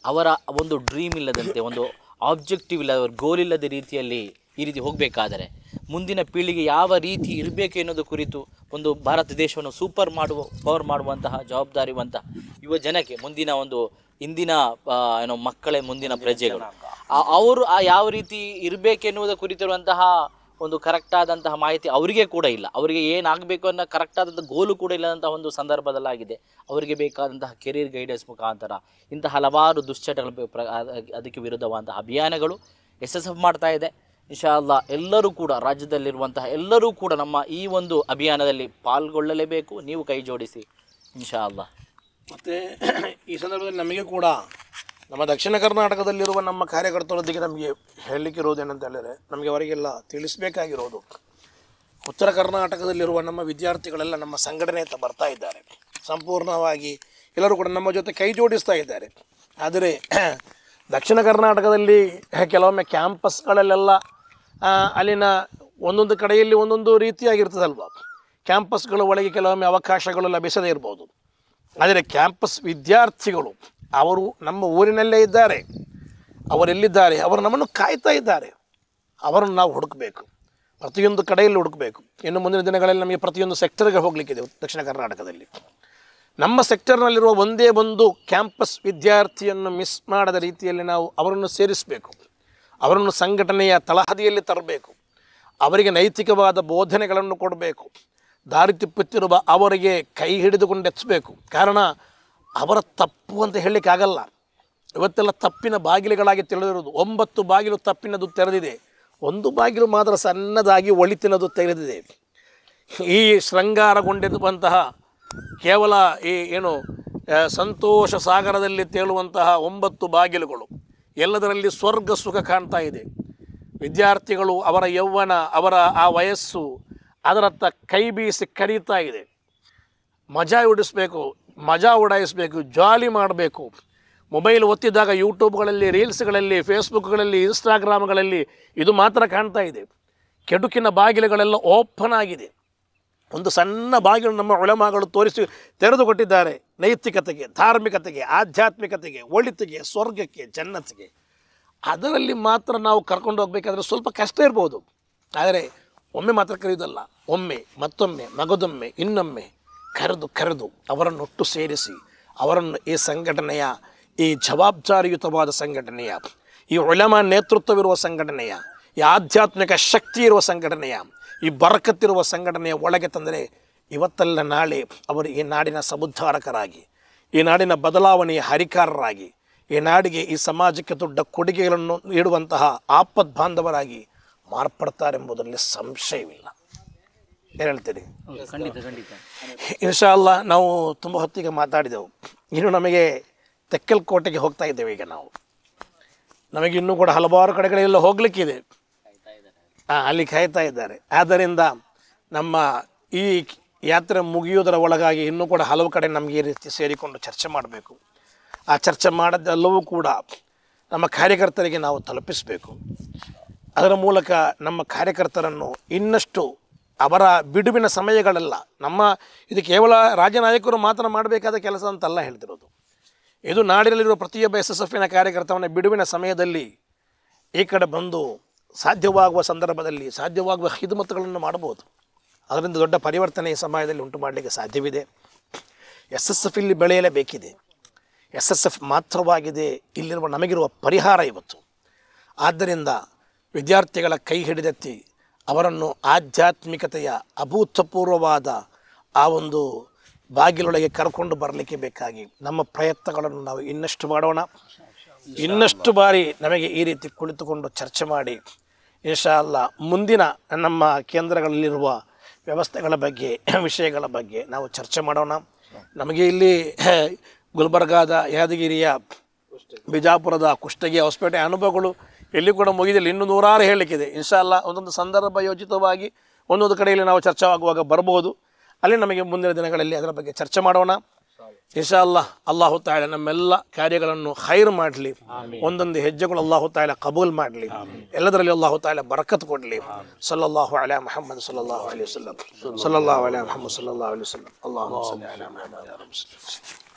ಅವರ ಒಂದು ಡ್ರೀಮ್ ಇಲ್ಲದಂತೆ ಒಂದು ಆಬ್ಜೆಕ್ಟಿವ್ ಇಲ್ಲದ ಗೋಲ್ ಇಲ್ಲದ ರೀತಿಯಲ್ಲಿ ಈ ರೀತಿ ಹೋಗಬೇಕಾದರೆ ಮುಂದಿನ ಪೀಳಿಗೆ ಯಾವ ರೀತಿ ಇರಬೇಕು ಎನ್ನುವುದು ಕುರಿತು ಒಂದು ಭಾರತ ದೇಶವನ್ನು ಸೂಪರ್ ಮಾಡುವ ಪವರ್ ಮಾಡುವಂತಹ ಜವಾಬ್ದಾರಿವಂತ ಯುವ ಜನಕ್ಕೆ ಮುಂದಿನ ಒಂದು ಇಂದಿನ ಏನೋ ಮಕ್ಕಳೇ ಮುಂದಿನ ಪ್ರಜೆಗಳು ಅವರು ಆ ಯಾವ ರೀತಿ ಇರಬೇಕೆನ್ನುವುದ ಕುರಿತಿರುವಂತಹ ಒಂದು ಕರೆಕ್ಟಾದಂತಹ ಮಾಹಿತಿ ಅವರಿಗೆ ಕೂಡ ಇಲ್ಲ ಅವರಿಗೆ ಏನಾಗಬೇಕು ಅನ್ನೋ ಕರೆಕ್ಟಾದಂಥ ಗೋಲು ಕೂಡ ಇಲ್ಲದಂತಹ ಒಂದು ಸಂದರ್ಭದಲ್ಲಾಗಿದೆ ಅವರಿಗೆ ಬೇಕಾದಂತಹ ಕೆರಿಯರ್ ಗೈಡೆನ್ಸ್ ಮುಖಾಂತರ ಇಂತಹ ಹಲವಾರು ದುಶ್ಚಟಗಳ ಅದಕ್ಕೆ ವಿರುದ್ಧವಾದಂತಹ ಅಭಿಯಾನಗಳು ಎಸ್ ಎಸ್ ಎಫ್ ಮಾಡ್ತಾ ಇದೆ ಇನ್ಶಾಲ್ಲ ಎಲ್ಲರೂ ಕೂಡ ರಾಜ್ಯದಲ್ಲಿರುವಂತಹ ಎಲ್ಲರೂ ಕೂಡ ನಮ್ಮ ಈ ಒಂದು ಅಭಿಯಾನದಲ್ಲಿ ಪಾಲ್ಗೊಳ್ಳಲೇಬೇಕು ನೀವು ಕೈ ಜೋಡಿಸಿ ಇನ್ಶಾ ಅಲ್ಲ ಮತ್ತು ಈ ಸಂದರ್ಭದಲ್ಲಿ ನಮಗೆ ಕೂಡ ನಮ್ಮ ದಕ್ಷಿಣ ಕರ್ನಾಟಕದಲ್ಲಿರುವ ನಮ್ಮ ಕಾರ್ಯಕರ್ತರೊಂದಿಗೆ ನಮಗೆ ಹೇಳಲಿಕ್ಕೆ ಇರೋದು ಏನಂತ ಹೇಳಿದರೆ ನಮಗೆ ಅವರಿಗೆಲ್ಲ ತಿಳಿಸಬೇಕಾಗಿರೋದು ಉತ್ತರ ಕರ್ನಾಟಕದಲ್ಲಿರುವ ನಮ್ಮ ವಿದ್ಯಾರ್ಥಿಗಳೆಲ್ಲ ನಮ್ಮ ಸಂಘಟನೆ ಅಂತ ಬರ್ತಾ ಇದ್ದಾರೆ ಸಂಪೂರ್ಣವಾಗಿ ಎಲ್ಲರೂ ಕೂಡ ನಮ್ಮ ಜೊತೆ ಕೈ ಜೋಡಿಸ್ತಾ ಇದ್ದಾರೆ ಆದರೆ ದಕ್ಷಿಣ ಕರ್ನಾಟಕದಲ್ಲಿ ಕೆಲವೊಮ್ಮೆ ಕ್ಯಾಂಪಸ್ಗಳಲ್ಲೆಲ್ಲ ಅಲ್ಲಿನ ಒಂದೊಂದು ಕಡೆಯಲ್ಲಿ ಒಂದೊಂದು ರೀತಿಯಾಗಿರ್ತದಲ್ವ ಕ್ಯಾಂಪಸ್ಗಳ ಒಳಗೆ ಕೆಲವೊಮ್ಮೆ ಅವಕಾಶಗಳು ಲಭಿಸದೇ ಇರ್ಬೋದು ಆದರೆ ಕ್ಯಾಂಪಸ್ ವಿದ್ಯಾರ್ಥಿಗಳು ಅವರು ನಮ್ಮ ಊರಿನಲ್ಲೇ ಇದ್ದಾರೆ ಅವರೆಲ್ಲಿದ್ದಾರೆ ಅವರು ನಮ್ಮನ್ನು ಕಾಯ್ತಾ ಇದ್ದಾರೆ ಅವರನ್ನು ನಾವು ಹುಡುಕಬೇಕು ಪ್ರತಿಯೊಂದು ಕಡೆಯಲ್ಲಿ ಹುಡುಕಬೇಕು ಇನ್ನು ಮುಂದಿನ ದಿನಗಳಲ್ಲಿ ನಮಗೆ ಪ್ರತಿಯೊಂದು ಸೆಕ್ಟರ್ಗೆ ಹೋಗಲಿಕ್ಕಿದೆ ದಕ್ಷಿಣ ಕರ್ನಾಟಕದಲ್ಲಿ ನಮ್ಮ ಸೆಕ್ಟರ್ನಲ್ಲಿರುವ ಒಂದೇ ಒಂದು ಕ್ಯಾಂಪಸ್ ವಿದ್ಯಾರ್ಥಿಯನ್ನು ಮಿಸ್ ಮಾಡದ ರೀತಿಯಲ್ಲಿ ನಾವು ಅವರನ್ನು ಸೇರಿಸಬೇಕು ಅವರನ್ನು ಸಂಘಟನೆಯ ತಳಹದಿಯಲ್ಲಿ ತರಬೇಕು ಅವರಿಗೆ ನೈತಿಕವಾದ ಬೋಧನೆಗಳನ್ನು ಕೊಡಬೇಕು ದಾರಿ ತಿಪ್ಪುತ್ತಿರುವ ಅವರಿಗೆ ಕೈ ಹಿಡಿದುಕೊಂಡೆಚ್ಚಬೇಕು ಕಾರಣ ಅವರ ತಪ್ಪು ಅಂತ ಹೇಳಲಿಕ್ಕಾಗಲ್ಲ ಇವತ್ತೆಲ್ಲ ತಪ್ಪಿನ ಬಾಗಿಲುಗಳಾಗಿ ತಿಳಿದಿರುವುದು ಒಂಬತ್ತು ಬಾಗಿಲು ತಪ್ಪಿನದು ತೆರೆದಿದೆ ಒಂದು ಬಾಗಿಲು ಮಾತ್ರ ಸಣ್ಣದಾಗಿ ಒಳಿತಿನದು ತೆರೆದಿದೆ ಈ ಶೃಂಗಾರಗೊಂಡಿರುವಂತಹ ಕೇವಲ ಈ ಏನು ಸಂತೋಷ ಸಾಗರದಲ್ಲಿ ತೇಳುವಂತಹ ಒಂಬತ್ತು ಬಾಗಿಲುಗಳು ಎಲ್ಲದರಲ್ಲಿ ಸ್ವರ್ಗ ಸುಖ ಕಾಣ್ತಾ ಇದೆ ವಿದ್ಯಾರ್ಥಿಗಳು ಅವರ ಯೌವನ ಅವರ ಆ ವಯಸ್ಸು ಅದರತ್ತ ಕೈ ಬೀಸಿ ಕಡಿತಾ ಇದೆ ಮಜಾ ಉಡಿಸ್ಬೇಕು ಮಜಾ ಉಡಾಯಿಸಬೇಕು ಜಾಲಿ ಮಾಡಬೇಕು ಮೊಬೈಲ್ ಒತ್ತಿದಾಗ ಯೂಟ್ಯೂಬ್ಗಳಲ್ಲಿ ರೀಲ್ಸ್ಗಳಲ್ಲಿ ಫೇಸ್ಬುಕ್ಗಳಲ್ಲಿ ಇನ್ಸ್ಟಾಗ್ರಾಮ್ಗಳಲ್ಲಿ ಇದು ಮಾತ್ರ ಕಾಣ್ತಾ ಇದೆ ಕೆಡುಕಿನ ಬಾಗಿಲುಗಳೆಲ್ಲ ಓಪನ್ ಆಗಿದೆ ಒಂದು ಸಣ್ಣ ಬಾಗಿಲು ನಮ್ಮ ಒಳಮಗಳು ತೋರಿಸಿ ತೆರೆದುಕೊಟ್ಟಿದ್ದಾರೆ ನೈತಿಕತೆಗೆ ಧಾರ್ಮಿಕತೆಗೆ ಆಧ್ಯಾತ್ಮಿಕತೆಗೆ ಒಳಿತಿಗೆ ಸ್ವರ್ಗಕ್ಕೆ ಜನ್ನತಿಗೆ ಅದರಲ್ಲಿ ಮಾತ್ರ ನಾವು ಕರ್ಕೊಂಡು ಹೋಗಬೇಕಾದ್ರೆ ಸ್ವಲ್ಪ ಕಷ್ಟ ಇರ್ಬೋದು ಆದರೆ ಒಮ್ಮೆ ಮಾತ್ರ ಕರೆಯುವುದಲ್ಲ ಒಮ್ಮೆ ಮತ್ತೊಮ್ಮೆ ಮಗದೊಮ್ಮೆ ಇನ್ನೊಮ್ಮೆ ಕರೆದು ಕರೆದು ಅವರನ್ನೊಟ್ಟು ಸೇರಿಸಿ ಅವರನ್ನು ಈ ಸಂಘಟನೆಯ ಈ ಜವಾಬ್ದಾರಿಯುತವಾದ ಸಂಘಟನೆಯ ಈ ಒಳಮ ನೇತೃತ್ವವಿರುವ ಸಂಘಟನೆಯ ಈ ಆಧ್ಯಾತ್ಮಿಕ ಶಕ್ತಿ ಇರುವ ಸಂಘಟನೆಯ ಈ ಬರಕತ್ತಿರುವ ಸಂಘಟನೆಯ ಒಳಗೆ ತಂದರೆ ಇವತ್ತಲ್ಲ ನಾಳೆ ಅವರು ಈ ನಾಡಿನ ಸಮುದ್ಧಾರಕರಾಗಿ ಈ ನಾಡಿನ ಬದಲಾವಣೆಯ ಹರಿಕಾರರಾಗಿ ಈ ನಾಡಿಗೆ ಈ ಸಮಾಜಕ್ಕೆ ದೊಡ್ಡ ಕೊಡುಗೆಗಳನ್ನು ನೀಡುವಂತಹ ಆಪದ ಬಾಂಧವರಾಗಿ ಮಾರ್ಪಡ್ತಾರೆಂಬುದರಲ್ಲಿ ಸಂಶಯವಿಲ್ಲ ಏನು ಹೇಳ್ತೀರಿ ಖಂಡಿತ ಇನ್ಶಾ ಅಲ್ಲ ನಾವು ತುಂಬ ಹೊತ್ತಿಗೆ ಮಾತಾಡಿದೆವು ಇನ್ನು ನಮಗೆ ತೆಕ್ಕಲ್ ಕೋಟೆಗೆ ಹೋಗ್ತಾ ಇದ್ದೇವೆ ಈಗ ನಾವು ನಮಗೆ ಇನ್ನೂ ಕೂಡ ಹಲವಾರು ಕಡೆಗಳೆಲ್ಲ ಹೋಗಲಿಕ್ಕಿದೆ ಅಲ್ಲಿ ಕಾಯ್ತಾ ಇದ್ದಾರೆ ಆದ್ದರಿಂದ ನಮ್ಮ ಈ ಯಾತ್ರೆ ಮುಗಿಯುವುದರ ಒಳಗಾಗಿ ಇನ್ನೂ ಕೂಡ ಹಲವು ಕಡೆ ನಮಗೆ ಈ ರೀತಿ ಸೇರಿಕೊಂಡು ಚರ್ಚೆ ಮಾಡಬೇಕು ಆ ಚರ್ಚೆ ಮಾಡಿದ್ದೆಲ್ಲವೂ ಕೂಡ ನಮ್ಮ ಕಾರ್ಯಕರ್ತರಿಗೆ ನಾವು ತಲುಪಿಸಬೇಕು ಅದರ ಮೂಲಕ ನಮ್ಮ ಕಾರ್ಯಕರ್ತರನ್ನು ಇನ್ನಷ್ಟು ಅವರ ಬಿಡುವಿನ ಸಮಯಗಳೆಲ್ಲ ನಮ್ಮ ಇದು ಕೇವಲ ನಾಯಕರು ಮಾತ್ರ ಮಾಡಬೇಕಾದ ಕೆಲಸ ಅಂತಲ್ಲ ಹೇಳ್ತಿರೋದು ಇದು ನಾಡಿನಲ್ಲಿರುವ ಪ್ರತಿಯೊಬ್ಬ ಎಸ್ ಎಸ್ ಎಫ್ನ ಕಾರ್ಯಕರ್ತವನ್ನ ಬಿಡುವಿನ ಸಮಯದಲ್ಲಿ ಈ ಕಡೆ ಬಂದು ಸಾಧ್ಯವಾಗುವ ಸಂದರ್ಭದಲ್ಲಿ ಸಾಧ್ಯವಾಗುವ ಹಿದುಮತ್ತುಗಳನ್ನು ಮಾಡಬಹುದು ಅದರಿಂದ ದೊಡ್ಡ ಪರಿವರ್ತನೆ ಈ ಸಮಯದಲ್ಲಿ ಉಂಟು ಮಾಡಲಿಕ್ಕೆ ಸಾಧ್ಯವಿದೆ ಎಸ್ ಎಸ್ ಎಫ್ ಇಲ್ಲಿ ಬೆಳೆಯಲೇಬೇಕಿದೆ ಎಸ್ ಎಸ್ ಎಫ್ ಮಾತ್ರವಾಗಿದೆ ಇಲ್ಲಿರುವ ನಮಗಿರುವ ಪರಿಹಾರ ಇವತ್ತು ಆದ್ದರಿಂದ ವಿದ್ಯಾರ್ಥಿಗಳ ಕೈ ಹಿಡಿದೆತ್ತಿ ಅವರನ್ನು ಆಧ್ಯಾತ್ಮಿಕತೆಯ ಅಭೂತಪೂರ್ವವಾದ ಆ ಒಂದು ಬಾಗಿಲೊಳಗೆ ಕರ್ಕೊಂಡು ಬರಲಿಕ್ಕೆ ಬೇಕಾಗಿ ನಮ್ಮ ಪ್ರಯತ್ನಗಳನ್ನು ನಾವು ಇನ್ನಷ್ಟು ಮಾಡೋಣ ಇನ್ನಷ್ಟು ಬಾರಿ ನಮಗೆ ಈ ರೀತಿ ಕುಳಿತುಕೊಂಡು ಚರ್ಚೆ ಮಾಡಿ ಇನ್ಶಾ ಅಲ್ಲ ಮುಂದಿನ ನಮ್ಮ ಕೇಂದ್ರಗಳಲ್ಲಿರುವ ವ್ಯವಸ್ಥೆಗಳ ಬಗ್ಗೆ ವಿಷಯಗಳ ಬಗ್ಗೆ ನಾವು ಚರ್ಚೆ ಮಾಡೋಣ ನಮಗೆ ಇಲ್ಲಿ ಗುಲ್ಬರ್ಗಾದ ಯಾದಗಿರಿಯ ಬಿಜಾಪುರದ ಕುಷ್ಟಗಿ ಹೊಸಪೇಟೆ ಅನುಭವಗಳು ಎಲ್ಲಿ ಕೂಡ ಮುಗಿದಿಲ್ಲ ಇನ್ನೂ ನೂರಾರು ಇನ್ಶಾ ಅಲ್ಲ ಒಂದೊಂದು ಸಂದರ್ಭ ಯೋಜಿತವಾಗಿ ಒಂದೊಂದು ಕಡೆಯಲ್ಲಿ ನಾವು ಚರ್ಚೆ ಆಗುವಾಗ ಬರಬಹುದು ಅಲ್ಲಿ ನಮಗೆ ಮುಂದಿನ ದಿನಗಳಲ್ಲಿ ಅದರ ಬಗ್ಗೆ ಚರ್ಚೆ ಮಾಡೋಣ ಇನ್ಶಾ ಅಲ್ಲಾಹ್ ಅಲ್ಲಾಹು ತಾಯಿಲ ನಮ್ಮೆಲ್ಲ ಕಾರ್ಯಗಳನ್ನು ಹೈರ್ ಮಾಡಲಿ ಒಂದೊಂದು ಹೆಜ್ಜೆಗಳು ಅಲ್ಲಾಹು ತಾಯಿಲ ಕಬೂಲ್ ಮಾಡಲಿ ಎಲ್ಲದರಲ್ಲಿ ಅಲ್ಲಾಹು ತಾಯಿಲ ಬರಕತ್ ಕೊಡಲಿ ಸಲ್ಲಲ್ಲಾಹು ಅಲ ಮೊಹಮ್ಮದ್ ಸಲ್ಲಲ್ಲಾಹು ಅಲೈಹಿ ವಸಲ್ಲಂ ಸಲ್ಲಲ್ಲಾಹು ಅಲಾ ಸಲ್ಲಲ್ಲಾಹು ಅಲೈಹಿ ವಸಲ್ಲಂ